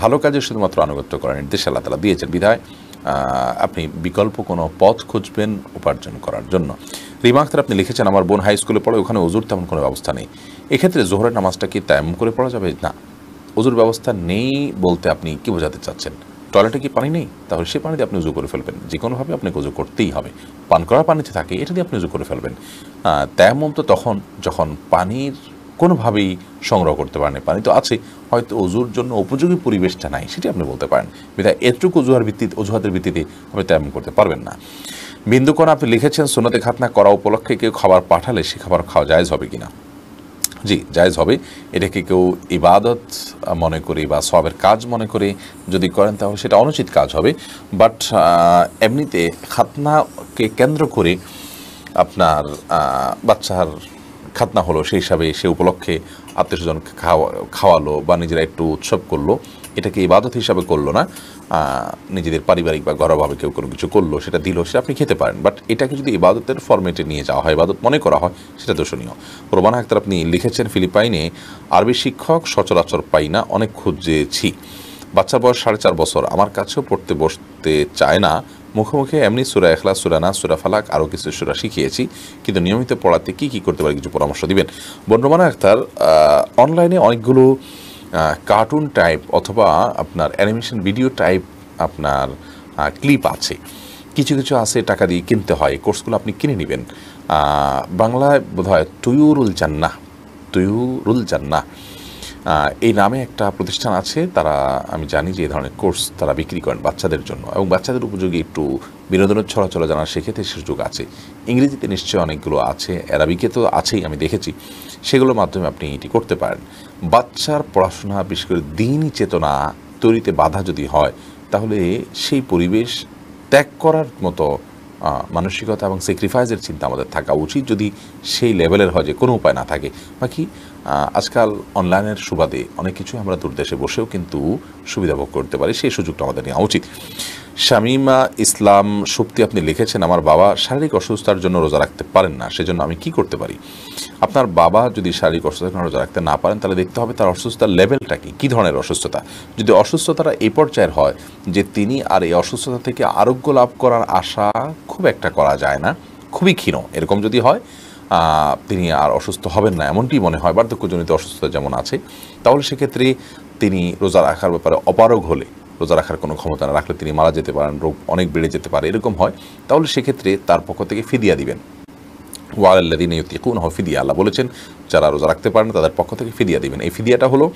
ভালো কাজে শুধুমাত্র আনুগত্য করার নির্দেশ আল্লাহ তালা দিয়েছেন বিধায় আপনি বিকল্প কোনো পথ খুঁজবেন উপার্জন করার জন্য রিমাক্তার আপনি লিখেছেন আমার বোন হাই স্কুলে পড়ে ওখানে ওজুর তেমন কোনো ব্যবস্থা নেই এক্ষেত্রে জোহরের নামাজটা কি তেমন করে পড়া যাবে না ওজুর ব্যবস্থা নেই বলতে আপনি কি বোঝাতে চাচ্ছেন টয়লেটে কি পানি নেই তাহলে সে পানি দিয়ে আপনি উজু করে ফেলবেন যে কোনোভাবে আপনাকে উজু করতেই হবে পান করা পানিতে থাকে এটা দিয়ে আপনি উজু করে ফেলবেন তেমন তো তখন যখন পানির কোনোভাবেই সংগ্রহ করতে পারেন পানি তো আছে হয়তো অজুর জন্য উপযোগী পরিবেশটা নাই সেটি আপনি বলতে পারেন বিধায় এতটুকু অজুহার ভিত্তিতে অজুহাতের ভিত্তিতে আপনি তেমন করতে পারবেন না বিন্দুকোণ আপনি লিখেছেন সোনাতে খাতনা করা উপলক্ষে কেউ খাবার পাঠালে সে খাবার খাওয়া যায় হবে কিনা জি জায়জ হবে এটাকে কেউ ইবাদত মনে করে বা সবের কাজ মনে করে যদি করেন তাহলে সেটা অনুচিত কাজ হবে বাট এমনিতে খাতনাকে কেন্দ্র করে আপনার বাচ্চার খাতনা হলো সেই হিসাবে সে উপলক্ষে আত্মীয় স্বজনকে খাওয়া খাওয়ালো বা নিজেরা একটু উৎসব করলো এটাকে ইবাদত হিসাবে করলো না নিজেদের পারিবারিক বা ঘরোয়াভাবে কেউ কোনো কিছু করলো সেটা দিল সেটা আপনি খেতে পারেন বাট এটাকে যদি ইবাদতের ফর্মেটে নিয়ে যাওয়া হয় ইবাদত মনে করা হয় সেটা দোষণীয় প্রমাণ আক্তার আপনি লিখেছেন ফিলিপাইনে আরবি শিক্ষক সচরাচর পাই না অনেক খুঁজেছি বাচ্চা বয়স সাড়ে চার বছর আমার কাছেও পড়তে বসতে চায় না মুখোমুখি এমনি সুরা এখলা সুরানা সুরা ফালাক আরও কিছু সুরা শিখিয়েছি কিন্তু নিয়মিত পড়াতে কি কি করতে পারে কিছু পরামর্শ দিবেন বন্যমানা আক্তার অনলাইনে অনেকগুলো কার্টুন টাইপ অথবা আপনার অ্যানিমেশন ভিডিও টাইপ আপনার ক্লিপ আছে কিছু কিছু আছে টাকা দিয়ে কিনতে হয় কোর্সগুলো আপনি কিনে নেবেন বাংলায় বোধ হয় তৈয়ুরুল জান্না তৈয়ুরুল জান্না এই নামে একটা প্রতিষ্ঠান আছে তারা আমি জানি যে এই ধরনের কোর্স তারা বিক্রি করেন বাচ্চাদের জন্য এবং বাচ্চাদের উপযোগী একটু বিনোদনের ছড়াচড়া জানার সেক্ষেত্রে সুযোগ আছে ইংরেজিতে নিশ্চয়ই অনেকগুলো আছে অ্যারাবিকে তো আছেই আমি দেখেছি সেগুলোর মাধ্যমে আপনি এটি করতে পারেন বাচ্চার পড়াশোনা বিশেষ করে দিনই চেতনা তৈরিতে বাধা যদি হয় তাহলে সেই পরিবেশ ত্যাগ করার মতো মানসিকতা এবং স্যাক্রিফাইসের চিন্তা আমাদের থাকা উচিত যদি সেই লেভেলের হয় যে কোনো উপায় না থাকে বাকি আজকাল অনলাইনের সুবাদে অনেক কিছু আমরা দূর দেশে বসেও কিন্তু সুবিধা ভোগ করতে পারি সেই সুযোগটা আমাদের নেওয়া উচিত শামিমা ইসলাম সুপ্তি আপনি লিখেছেন আমার বাবা শারীরিক অসুস্থতার জন্য রোজা রাখতে পারেন না সেজন্য আমি কি করতে পারি আপনার বাবা যদি শারীরিক অসুস্থতার জন্য রোজা রাখতে না পারেন তাহলে দেখতে হবে তার অসুস্থতার লেভেলটা কি কী ধরনের অসুস্থতা যদি অসুস্থতাটা এই পর্যায়ের হয় যে তিনি আর এই অসুস্থতা থেকে আরোগ্য লাভ করার আশা খুব একটা করা যায় না খুবই ক্ষীণ এরকম যদি হয় তিনি আর অসুস্থ হবেন না এমনটি মনে হয় বার্ধক্যজনিত অসুস্থতা যেমন আছে তাহলে সেক্ষেত্রে তিনি রোজা রাখার ব্যাপারে অপারগ হলে রোজা রাখার কোনো ক্ষমতা না রাখলে তিনি মারা যেতে পারেন রোগ অনেক বেড়ে যেতে পারে এরকম হয় তাহলে সেক্ষেত্রে তার পক্ষ থেকে ফিদিয়া দিবেন ওয়ালাল্লাদিন ইউতিকুন কোন ফিদিয়া আল্লাহ বলেছেন যারা রোজা রাখতে পারেন তাদের পক্ষ থেকে ফিদিয়া দিবেন এই ফিদিয়াটা হলো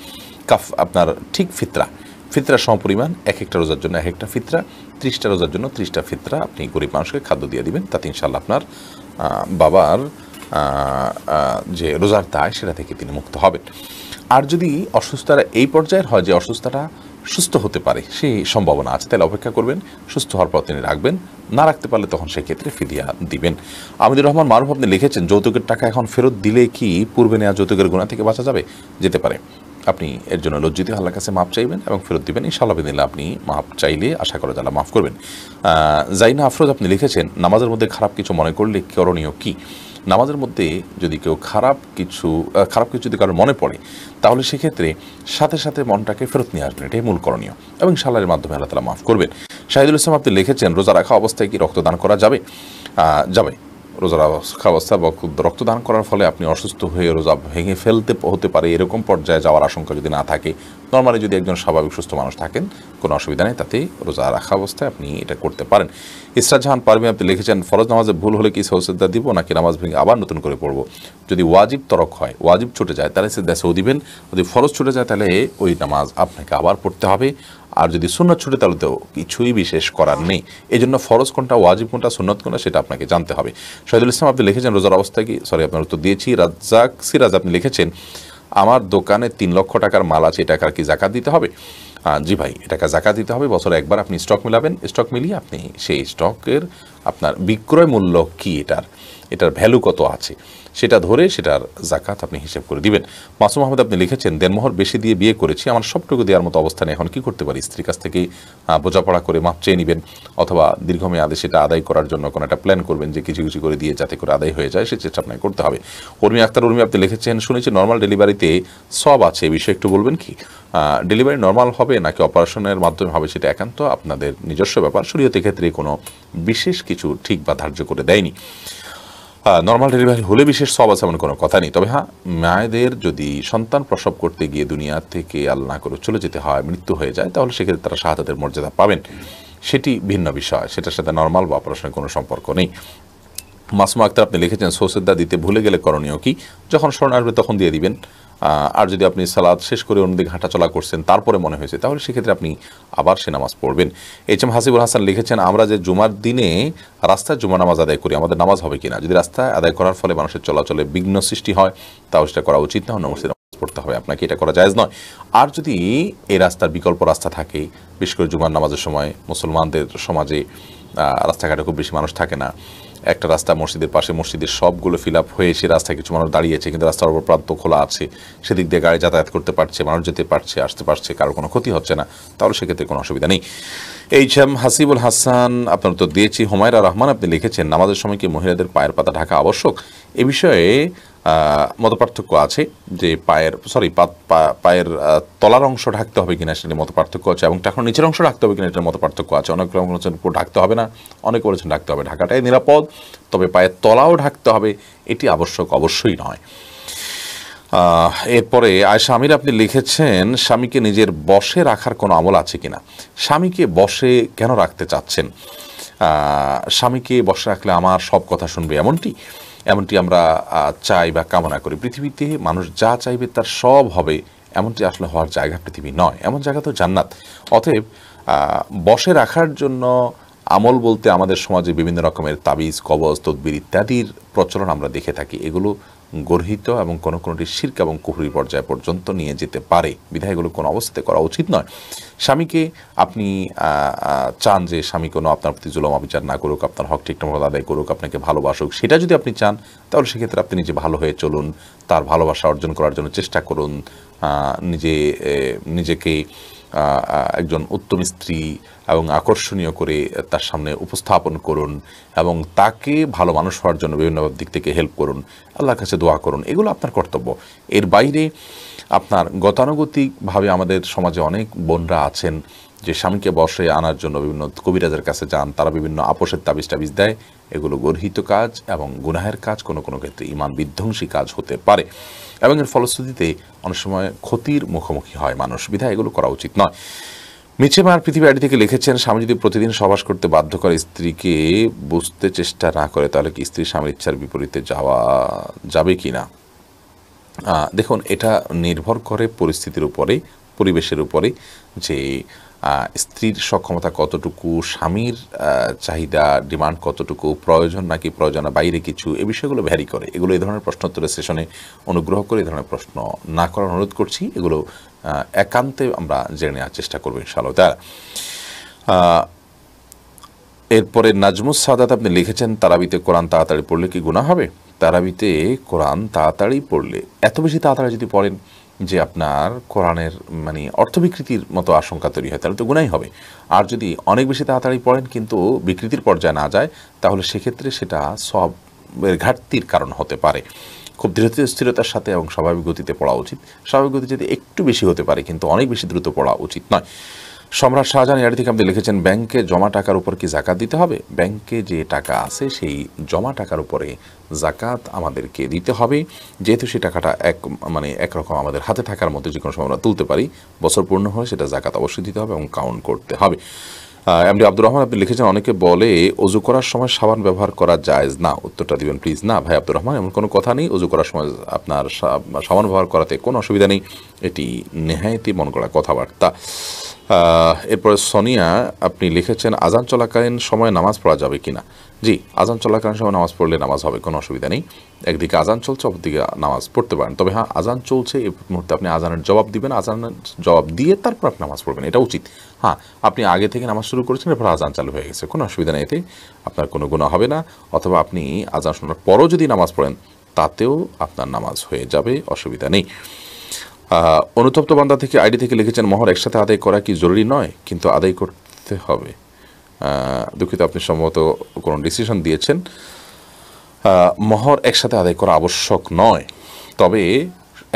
কাফ আপনার ঠিক ফিতরা ফিতরা সমপরিমাণ এক একটা রোজার জন্য এক একটা ফিতরা ত্রিশটা রোজার জন্য ত্রিশটা ফিতরা আপনি গরিব মানুষকে খাদ্য দিয়ে দিবেন তাতে ইনশাল্লাহ আপনার বাবার যে রোজার দায় সেটা থেকে তিনি মুক্ত হবেন আর যদি অসুস্থতা এই পর্যায়ের হয় যে অসুস্থতা সুস্থ হতে পারে সেই সম্ভাবনা আছে তাহলে অপেক্ষা করবেন সুস্থ হওয়ার পর তিনি রাখবেন না রাখতে পারলে তখন সেক্ষেত্রে ফিদিয়া দিবেন আমিদুর রহমান মারুফ আপনি লিখেছেন যৌতুকের টাকা এখন ফেরত দিলে কি পূর্বে নেওয়া যৌতুকের গুণা থেকে বাঁচা যাবে যেতে পারে আপনি এর জন্য লজ্জিত হাল্লার কাছে মাপ চাইবেন এবং ফেরত দিবেন ইনশাআল্লাহ বিদিল্লা আপনি মাপ চাইলে আশা করে তালা মাফ করবেন জাইনা আফরোজ আপনি লিখেছেন নামাজের মধ্যে খারাপ কিছু মনে করলে করণীয় কী নামাজের মধ্যে যদি কেউ খারাপ কিছু খারাপ কিছু যদি কারোর মনে পড়ে তাহলে সেক্ষেত্রে সাথে সাথে মনটাকে ফেরত নিয়ে আসবেন এটাই মূল করণীয় এবং সালারের মাধ্যমে আল্লাহ তালা মাফ করবেন শাহিদুল ইসলাম আপনি লিখেছেন রোজা রাখা অবস্থায় কি রক্তদান করা যাবে যাবে রোজার অবস্থা বা রক্তদান করার ফলে আপনি অসুস্থ হয়ে রোজা ভেঙে ফেলতে হতে পারে এরকম পর্যায়ে যাওয়ার আশঙ্কা যদি না থাকে নর্মালি যদি একজন স্বাভাবিক সুস্থ মানুষ থাকেন কোনো অসুবিধা নেই তাতে রোজা রাখা অবস্থায় আপনি এটা করতে পারেন ইসরা জাহান পারভি আপনি লিখেছেন ফরজ নামাজে ভুল হলে কি সৌসেদা দিব নাকি নামাজ ভেঙে আবার নতুন করে পড়বো যদি ওয়াজিব তরক হয় ওয়াজিব ছুটে যায় তাহলে সে দেশেও দিবেন যদি ফরজ ছুটে যায় তাহলে ওই নামাজ আপনাকে আবার পড়তে হবে আর যদি সুনত ছুটে তাহলে তো কিছুই বিশেষ করার নেই এই জন্য ফরজ কোনটা ওয়াজিব কোনটা সুনত কোনটা সেটা আপনাকে জানতে হবে শহীদুল ইসলাম আপনি লিখেছেন রোজার অবস্থা কি সরি আপনার উত্তর দিয়েছি রাজ্জাক সিরাজ আপনি লিখেছেন আমার দোকানে তিন লক্ষ টাকার মাল আছে এই কি জাকাত দিতে হবে জি ভাই এটাকে জাকাত দিতে হবে বছরে একবার আপনি স্টক মিলাবেন স্টক মিলিয়ে আপনি সেই স্টকের আপনার বিক্রয় মূল্য কী এটার এটার ভ্যালু কত আছে সেটা ধরে সেটার জাকাত আপনি হিসেব করে দিবেন মাসুম আহমেদ আপনি লিখেছেন দেনমোহর বেশি দিয়ে বিয়ে করেছি আমার সবটুকু দেওয়ার মতো অবস্থানে এখন কি করতে পারি স্ত্রীর কাছ থেকেই বোঝাপড়া করে মাপ চেয়ে নেবেন অথবা দীর্ঘমেয়াদে সেটা আদায় করার জন্য কোনো একটা প্ল্যান করবেন যে কিছু কিছু করে দিয়ে যাতে করে আদায় হয়ে যায় সে চেষ্টা আপনাকে করতে হবে উর্মি আক্তার উর্মি আপনি লিখেছেন শুনেছি নর্মাল ডেলিভারিতে সব আছে এ বিষয়ে একটু বলবেন কি ডেলিভারি নর্মাল হবে নাকি অপারেশনের মাধ্যমে হবে সেটা একান্ত আপনাদের নিজস্ব ব্যাপার শরীয়তের ক্ষেত্রে কোনো বিশেষ কিছু ঠিক বা ধার্য করে দেয়নি নর্মাল হ্যাঁ, ডেলিভারি হলে বিশেষ সব আছে এমন কোনো কথা নেই তবে হ্যাঁ মায়েদের যদি সন্তান প্রসব করতে গিয়ে দুনিয়া থেকে আল্লাহ করে চলে যেতে হয় মৃত্যু হয়ে যায় তাহলে সেক্ষেত্রে তারা শাহাদাতের মর্যাদা পাবেন সেটি ভিন্ন বিষয় সেটার সাথে নর্মাল বা অপারেশনের কোনো সম্পর্ক নেই মাসমা আক্তার আপনি লিখেছেন সৌসেদ্দা দিতে ভুলে গেলে করণীয় কি যখন স্মরণ আসবে তখন দিয়ে দিবেন আর যদি আপনি সালাদ শেষ করে অন্যদিকে হাঁটাচলা করছেন তারপরে মনে হয়েছে তাহলে সেক্ষেত্রে আপনি আবার সে নামাজ পড়বেন এইচ এম হাসিবুল হাসান লিখেছেন আমরা যে জুমার দিনে রাস্তায় জুমা নামাজ আদায় করি আমাদের নামাজ হবে কিনা যদি রাস্তায় আদায় করার ফলে মানুষের চলাচলে বিঘ্ন সৃষ্টি হয় তাহলে সেটা করা উচিত না অন্য পড়তে হবে আপনাকে এটা করা যায়জ নয় আর যদি এই রাস্তার বিকল্প রাস্তা থাকে বিশেষ করে জুমার নামাজের সময় মুসলমানদের সমাজে রাস্তাঘাটে খুব বেশি মানুষ থাকে না একটা রাস্তা মসজিদের পাশে মসজিদের সবগুলো ফিল আপ হয়ে সে রাস্তায় কিছু মানুষ দাঁড়িয়েছে কিন্তু রাস্তার উপর প্রান্ত খোলা আছে সেদিক দিয়ে গাড়ি যাতায়াত করতে পারছে মানুষ যেতে পারছে আসতে পারছে কারো কোনো ক্ষতি হচ্ছে না তাহলে সেক্ষেত্রে কোনো অসুবিধা নেই এইচ এম হাসিবুল হাসান আপনার তো দিয়েছি হুমায়রা রহমান আপনি লিখেছেন আমাদের সময় কি মহিলাদের পায়ের পাতা ঢাকা আবশ্যক এ বিষয়ে মতপার্থক্য আছে যে পায়ের সরি পায়ের তলার অংশ ঢাকতে হবে কিনা সেটা মত পার্থক্য আছে এবং টাকার নিচের অংশ ঢাকতে হবে কিনা এটার মত পার্থক্য আছে অনেক বলেছেন পুরো ঢাকতে হবে না অনেকে বলেছেন ঢাকতে হবে ঢাকাটাই নিরাপদ তবে পায়ের তলাও ঢাকতে হবে এটি আবশ্যক অবশ্যই নয় এরপরে স্বামীর আপনি লিখেছেন স্বামীকে নিজের বসে রাখার কোনো আমল আছে কিনা স্বামীকে বসে কেন রাখতে চাচ্ছেন স্বামীকে বসে রাখলে আমার সব কথা শুনবে এমনটি এমনটি আমরা চাই বা কামনা করি পৃথিবীতে মানুষ যা চাইবে তার সব হবে এমনটি আসলে হওয়ার জায়গা পৃথিবী নয় এমন জায়গা তো জান্নাত অতএব বসে রাখার জন্য আমল বলতে আমাদের সমাজে বিভিন্ন রকমের তাবিজ কবজ তদবির ইত্যাদির প্রচলন আমরা দেখে থাকি এগুলো গর্হিত এবং কোনো কোনোটি শির্ক এবং কুহুরি পর্যায় পর্যন্ত নিয়ে যেতে পারে বিধায় এগুলো কোনো অবস্থাতে করা উচিত নয় স্বামীকে আপনি চান যে স্বামী কোনো আপনার প্রতি জুলম অবিচার না করুক আপনার হক ঠিকঠাকভাবে আদায় করুক আপনাকে ভালোবাসুক সেটা যদি আপনি চান তাহলে সেক্ষেত্রে আপনি নিজে ভালো হয়ে চলুন তার ভালোবাসা অর্জন করার জন্য চেষ্টা করুন নিজে নিজেকে একজন উত্তম স্ত্রী এবং আকর্ষণীয় করে তার সামনে উপস্থাপন করুন এবং তাকে ভালো মানুষ হওয়ার জন্য বিভিন্ন দিক থেকে হেল্প করুন আল্লাহর কাছে দোয়া করুন এগুলো আপনার কর্তব্য এর বাইরে আপনার গতানুগতিকভাবে আমাদের সমাজে অনেক বোনরা আছেন যে স্বামীকে বসে আনার জন্য বিভিন্ন কবিরাজের কাছে যান তারা বিভিন্ন আপোষের তাবিজ টাবিজ দেয় এগুলো গর্হিত কাজ এবং গুনাহের কাজ কোনো কোনো ক্ষেত্রে ইমান বিধ্বংসী কাজ হতে পারে এবং এর ফলশ্রুতিতে অনেক সময় ক্ষতির মুখোমুখি হয় মানুষ বিধায় এগুলো করা উচিত নয় মিছে মার পৃথিবী আড়ি থেকে লিখেছেন স্বামী যদি প্রতিদিন সবাস করতে বাধ্য করে স্ত্রীকে বুঝতে চেষ্টা না করে তাহলে কি স্ত্রী স্বামীর ইচ্ছার বিপরীতে যাওয়া যাবে কি না দেখুন এটা নির্ভর করে পরিস্থিতির উপরে পরিবেশের উপরে যে স্ত্রীর সক্ষমতা কতটুকু স্বামীর চাহিদা ডিমান্ড কতটুকু প্রয়োজন নাকি প্রয়োজনের বাইরে কিছু এ বিষয়গুলো ভ্যারি করে এগুলো এই ধরনের প্রশ্নোত্তরের সেশনে অনুগ্রহ করে এই ধরনের প্রশ্ন না করার অনুরোধ করছি এগুলো একান্তে আমরা জেনে নেওয়ার চেষ্টা করবো ইনশাআল্লাহ তার এরপরে নাজমুস সাদাত আপনি লিখেছেন তারাবিতে কোরআন তাড়াতাড়ি পড়লে কি গুণা হবে তারাবিতে কোরআন তাড়াতাড়ি পড়লে এত বেশি তাড়াতাড়ি যদি পড়েন যে আপনার কোরআনের মানে অর্থ বিকৃতির মতো আশঙ্কা তৈরি হয় তাহলে তো গুণাই হবে আর যদি অনেক বেশি তাড়াতাড়ি পড়েন কিন্তু বিকৃতির পর্যায়ে না যায় তাহলে সেক্ষেত্রে সেটা সবের ঘাটতির কারণ হতে পারে খুব দৃঢ় স্থিরতার সাথে এবং স্বাভাবিক গতিতে পড়া উচিত স্বাভাবিক গতি যদি একটু বেশি হতে পারে কিন্তু অনেক বেশি দ্রুত পড়া উচিত নয় সম্রাট শাহজাহান ইয়ারিদিক আপনি লিখেছেন ব্যাংকে জমা টাকার উপর কি জাকাত দিতে হবে ব্যাংকে যে টাকা আছে সেই জমা টাকার উপরে জাকাত আমাদেরকে দিতে হবে যেহেতু সেই টাকাটা এক মানে একরকম আমাদের হাতে থাকার মতো যে কোনো সময় আমরা তুলতে পারি বছর পূর্ণ হলে সেটা জাকাত অবশ্যই দিতে হবে এবং কাউন্ট করতে হবে এমডি আব্দুর রহমান আপনি লিখেছেন অনেকে বলে অজু করার সময় সাবান ব্যবহার করা যায় না উত্তরটা দিবেন প্লিজ না ভাই আব্দুর রহমান এমন কোনো কথা নেই অজু করার সময় আপনার সাবান ব্যবহার করাতে কোনো অসুবিধা নেই এটি নেহায়তি মন করা কথাবার্তা এরপরে সোনিয়া আপনি লিখেছেন আজান চলাকালীন সময় নামাজ পড়া যাবে কি না জি আজান চলাকালীন সময় নামাজ পড়লে নামাজ হবে কোনো অসুবিধা নেই একদিকে আজান চলছে অপরদিকে নামাজ পড়তে পারেন তবে হ্যাঁ আজান চলছে এই মুহূর্তে আপনি আজানের জবাব দিবেন আজানের জবাব দিয়ে তারপর আপনি নামাজ পড়বেন এটা উচিত হ্যাঁ আপনি আগে থেকে নামাজ শুরু করেছেন এরপর আজান চালু হয়ে গেছে কোনো অসুবিধা নেই এতে আপনার কোনো গুণা হবে না অথবা আপনি আজান শোনার পরও যদি নামাজ পড়েন তাতেও আপনার নামাজ হয়ে যাবে অসুবিধা নেই অনুতপ্ত বান্দা থেকে আইডি থেকে লিখেছেন মহর একসাথে আদায় করা কি জরুরি নয় কিন্তু আদায় করতে হবে দুঃখিত আপনি সম্ভবত কোনো ডিসিশন দিয়েছেন মহর একসাথে আদায় করা আবশ্যক নয় তবে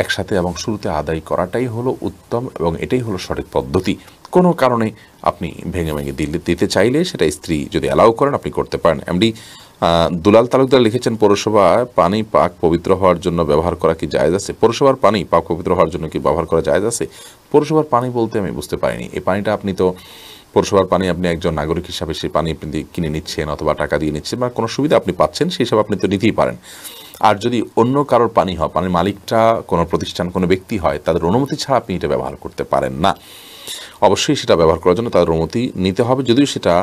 একসাথে এবং শুরুতে আদায় করাটাই হলো উত্তম এবং এটাই হলো সঠিক পদ্ধতি কোনো কারণে আপনি ভেঙে ভেঙে দিলে দিতে চাইলে সেটা স্ত্রী যদি অ্যালাউ করেন আপনি করতে পারেন এমনি দুলাল তালুকদার লিখেছেন পৌরসভা পানি পাক পবিত্র হওয়ার জন্য ব্যবহার করা কি জায়জ আছে পৌরসভার পানি পাক পবিত্র হওয়ার জন্য কি ব্যবহার করা জায়জ আছে পৌরসভার পানি বলতে আমি বুঝতে পারিনি এই পানিটা আপনি তো পৌরসভার পানি আপনি একজন নাগরিক হিসাবে সেই পানি আপনি কিনে নিচ্ছেন অথবা টাকা দিয়ে নিচ্ছেন বা কোনো সুবিধা আপনি পাচ্ছেন সেই হিসাবে আপনি তো নিতেই পারেন আর যদি অন্য কারোর পানি হয় পানির মালিকটা কোনো প্রতিষ্ঠান কোনো ব্যক্তি হয় তাদের অনুমতি ছাড়া আপনি এটা ব্যবহার করতে পারেন না অবশ্যই সেটা ব্যবহার করার জন্য তাদের অনুমতি নিতে হবে যদিও সেটা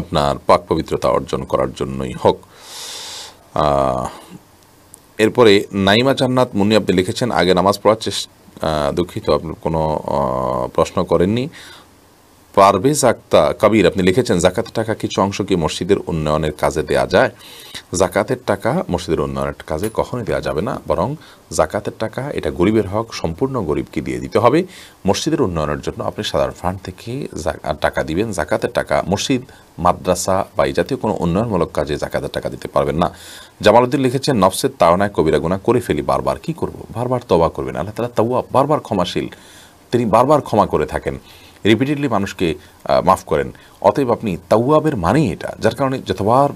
আপনার পাক পবিত্রতা অর্জন করার জন্যই হোক এরপরে নাইমা জান্নাত মুন্নি আপনি লিখেছেন আগে নামাজ পড়ার চেষ্টা দুঃখিত আপনি কোনো প্রশ্ন করেননি পারভেজ আক্তা কবির আপনি লিখেছেন জাকাতের টাকা কিছু অংশ কি মসজিদের উন্নয়নের কাজে দেয়া যায় জাকাতের টাকা মসজিদের উন্নয়নের কাজে কখনোই দেওয়া যাবে না বরং জাকাতের টাকা এটা গরিবের হক সম্পূর্ণ গরিবকে দিয়ে দিতে হবে মসজিদের উন্নয়নের জন্য আপনি সাধারণ ফান্ড থেকে টাকা দিবেন জাকাতের টাকা মসজিদ মাদ্রাসা বা এই জাতীয় কোনো উন্নয়নমূলক কাজে জাকাতের টাকা দিতে পারবেন না জামালউদ্দিন লিখেছেন নফসের তাওনায় কবিরা গুণা করে ফেলি বারবার কি করব বারবার তবা করবেন আল্লাহ তালা তাওয়া বারবার ক্ষমাশীল তিনি বারবার ক্ষমা করে থাকেন রিপিটেডলি মানুষকে মাফ করেন অতএব আপনি তাওয়াবের মানেই এটা যার কারণে যতবার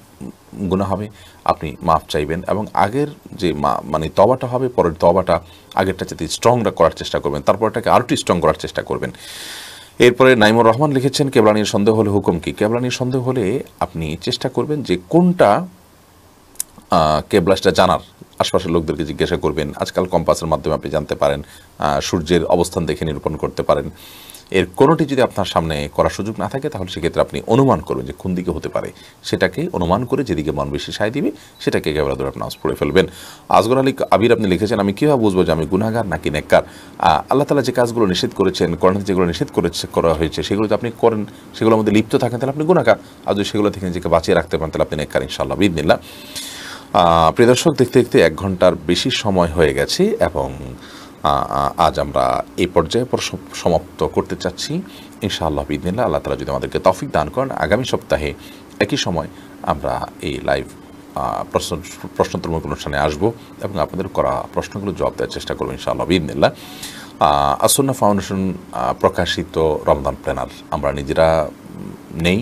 গুণা হবে আপনি মাফ চাইবেন এবং আগের যে মানে তবাটা হবে পরের তবাটা আগেরটা যাতে স্ট্রংটা করার চেষ্টা করবেন তারপরটাকে আরোটি স্ট্রং করার চেষ্টা করবেন এরপরে নাইমুর রহমান লিখেছেন কেবলানির সন্দেহ হলে হুকুম কি কেবলানির সন্দেহ হলে আপনি চেষ্টা করবেন যে কোনটা কেবলা সেটা জানার আশপাশের লোকদেরকে জিজ্ঞাসা করবেন আজকাল কম্পাসের মাধ্যমে আপনি জানতে পারেন সূর্যের অবস্থান দেখে নিরূপণ করতে পারেন এর কোনোটি যদি আপনার সামনে করার সুযোগ না থাকে তাহলে সেক্ষেত্রে আপনি অনুমান করবেন যে কোন দিকে হতে পারে সেটাকে অনুমান করে যেদিকে মন বেশি সায় দিবে সেটাকে একেবারে ধরে আপনার পড়ে ফেলবেন আজগর আলী আবির আপনি লিখেছেন আমি কীভাবে বুঝবো যে আমি গুনাগার নাকি নেককার আল্লাহ তালা যে কাজগুলো নিষেধ করেছেন করেন যেগুলো নিষেধ করেছে করা হয়েছে সেগুলো যদি আপনি করেন সেগুলোর মধ্যে লিপ্ত থাকেন তাহলে আপনি গুনাগার আর যদি সেগুলো থেকে নিজেকে বাঁচিয়ে রাখতে পারেন তাহলে আপনি নেককার ইনশাল্লাহ বিদিনিল্লা প্রিয় দর্শক দেখতে দেখতে এক ঘন্টার বেশি সময় হয়ে গেছে এবং আজ আমরা এই পর্যায়ে সমাপ্ত করতে চাচ্ছি ইনশাআল্লাহ বিদিনিল্লা আল্লাহ তালা যদি আমাদেরকে তফিক দান করেন আগামী সপ্তাহে একই সময় আমরা এই লাইভ প্রশ্ন প্রশ্নোত্তরমূলক অনুষ্ঠানে আসব এবং আপনাদের করা প্রশ্নগুলো জবাব দেওয়ার চেষ্টা করবো ইনশাআল্লাহ বিদিনিল্লা আসন্না ফাউন্ডেশন প্রকাশিত রমদান প্ল্যানার আমরা নিজেরা নেই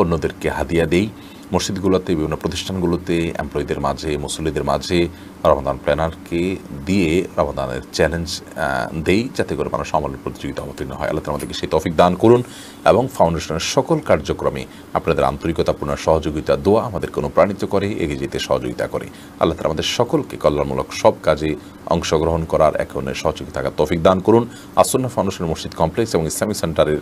অন্যদেরকে হাদিয়া দেই মসজিদগুলোতে বিভিন্ন প্রতিষ্ঠানগুলোতে এমপ্লয়ীদের মাঝে মুসল্লিদের মাঝে রমাদান প্ল্যানারকে দিয়ে রমাদানের চ্যালেঞ্জ দেই যাতে করে মানুষ আমল প্রতিযোগিতা অবতীর্ণ হয় আল্লাহ আমাদেরকে সেই তফিক দান করুন এবং ফাউন্ডেশনের সকল কার্যক্রমে আপনাদের আন্তরিকতাপূর্ণ সহযোগিতা দোয়া আমাদেরকে অনুপ্রাণিত করে এগিয়ে যেতে সহযোগিতা করে আল্লাহ তালা আমাদের সকলকে কল্যাণমূলক সব কাজে অংশগ্রহণ করার এক অন্যের সহযোগী থাকার তফিক দান করুন আসন্ন ফাউন্ডেশনের মসজিদ কমপ্লেক্স এবং ইসলামিক সেন্টারের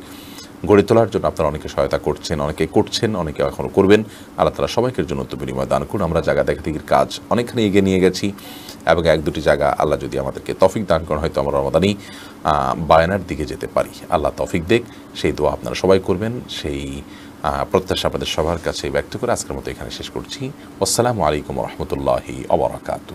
গড়ে তোলার জন্য আপনারা অনেকে সহায়তা করছেন অনেকে করছেন অনেকে এখনও করবেন আল্লাহ তালা সবাইকে জন্য তো বিনিময় দান করুন আমরা জায়গা দেখা দেখির কাজ অনেকখানি এগিয়ে নিয়ে গেছি এবং এক দুটি জায়গা আল্লাহ যদি আমাদেরকে তফিক দান করেন হয়তো আমরা রমাদানি বায়নার দিকে যেতে পারি আল্লাহ তফিক দেখ সেই দোয়া আপনারা সবাই করবেন সেই প্রত্যাশা আপনাদের সবার কাছে ব্যক্ত করে আজকের মতো এখানে শেষ করছি আসসালামু আলাইকুম রহমতুল্লাহি অবরাকাতু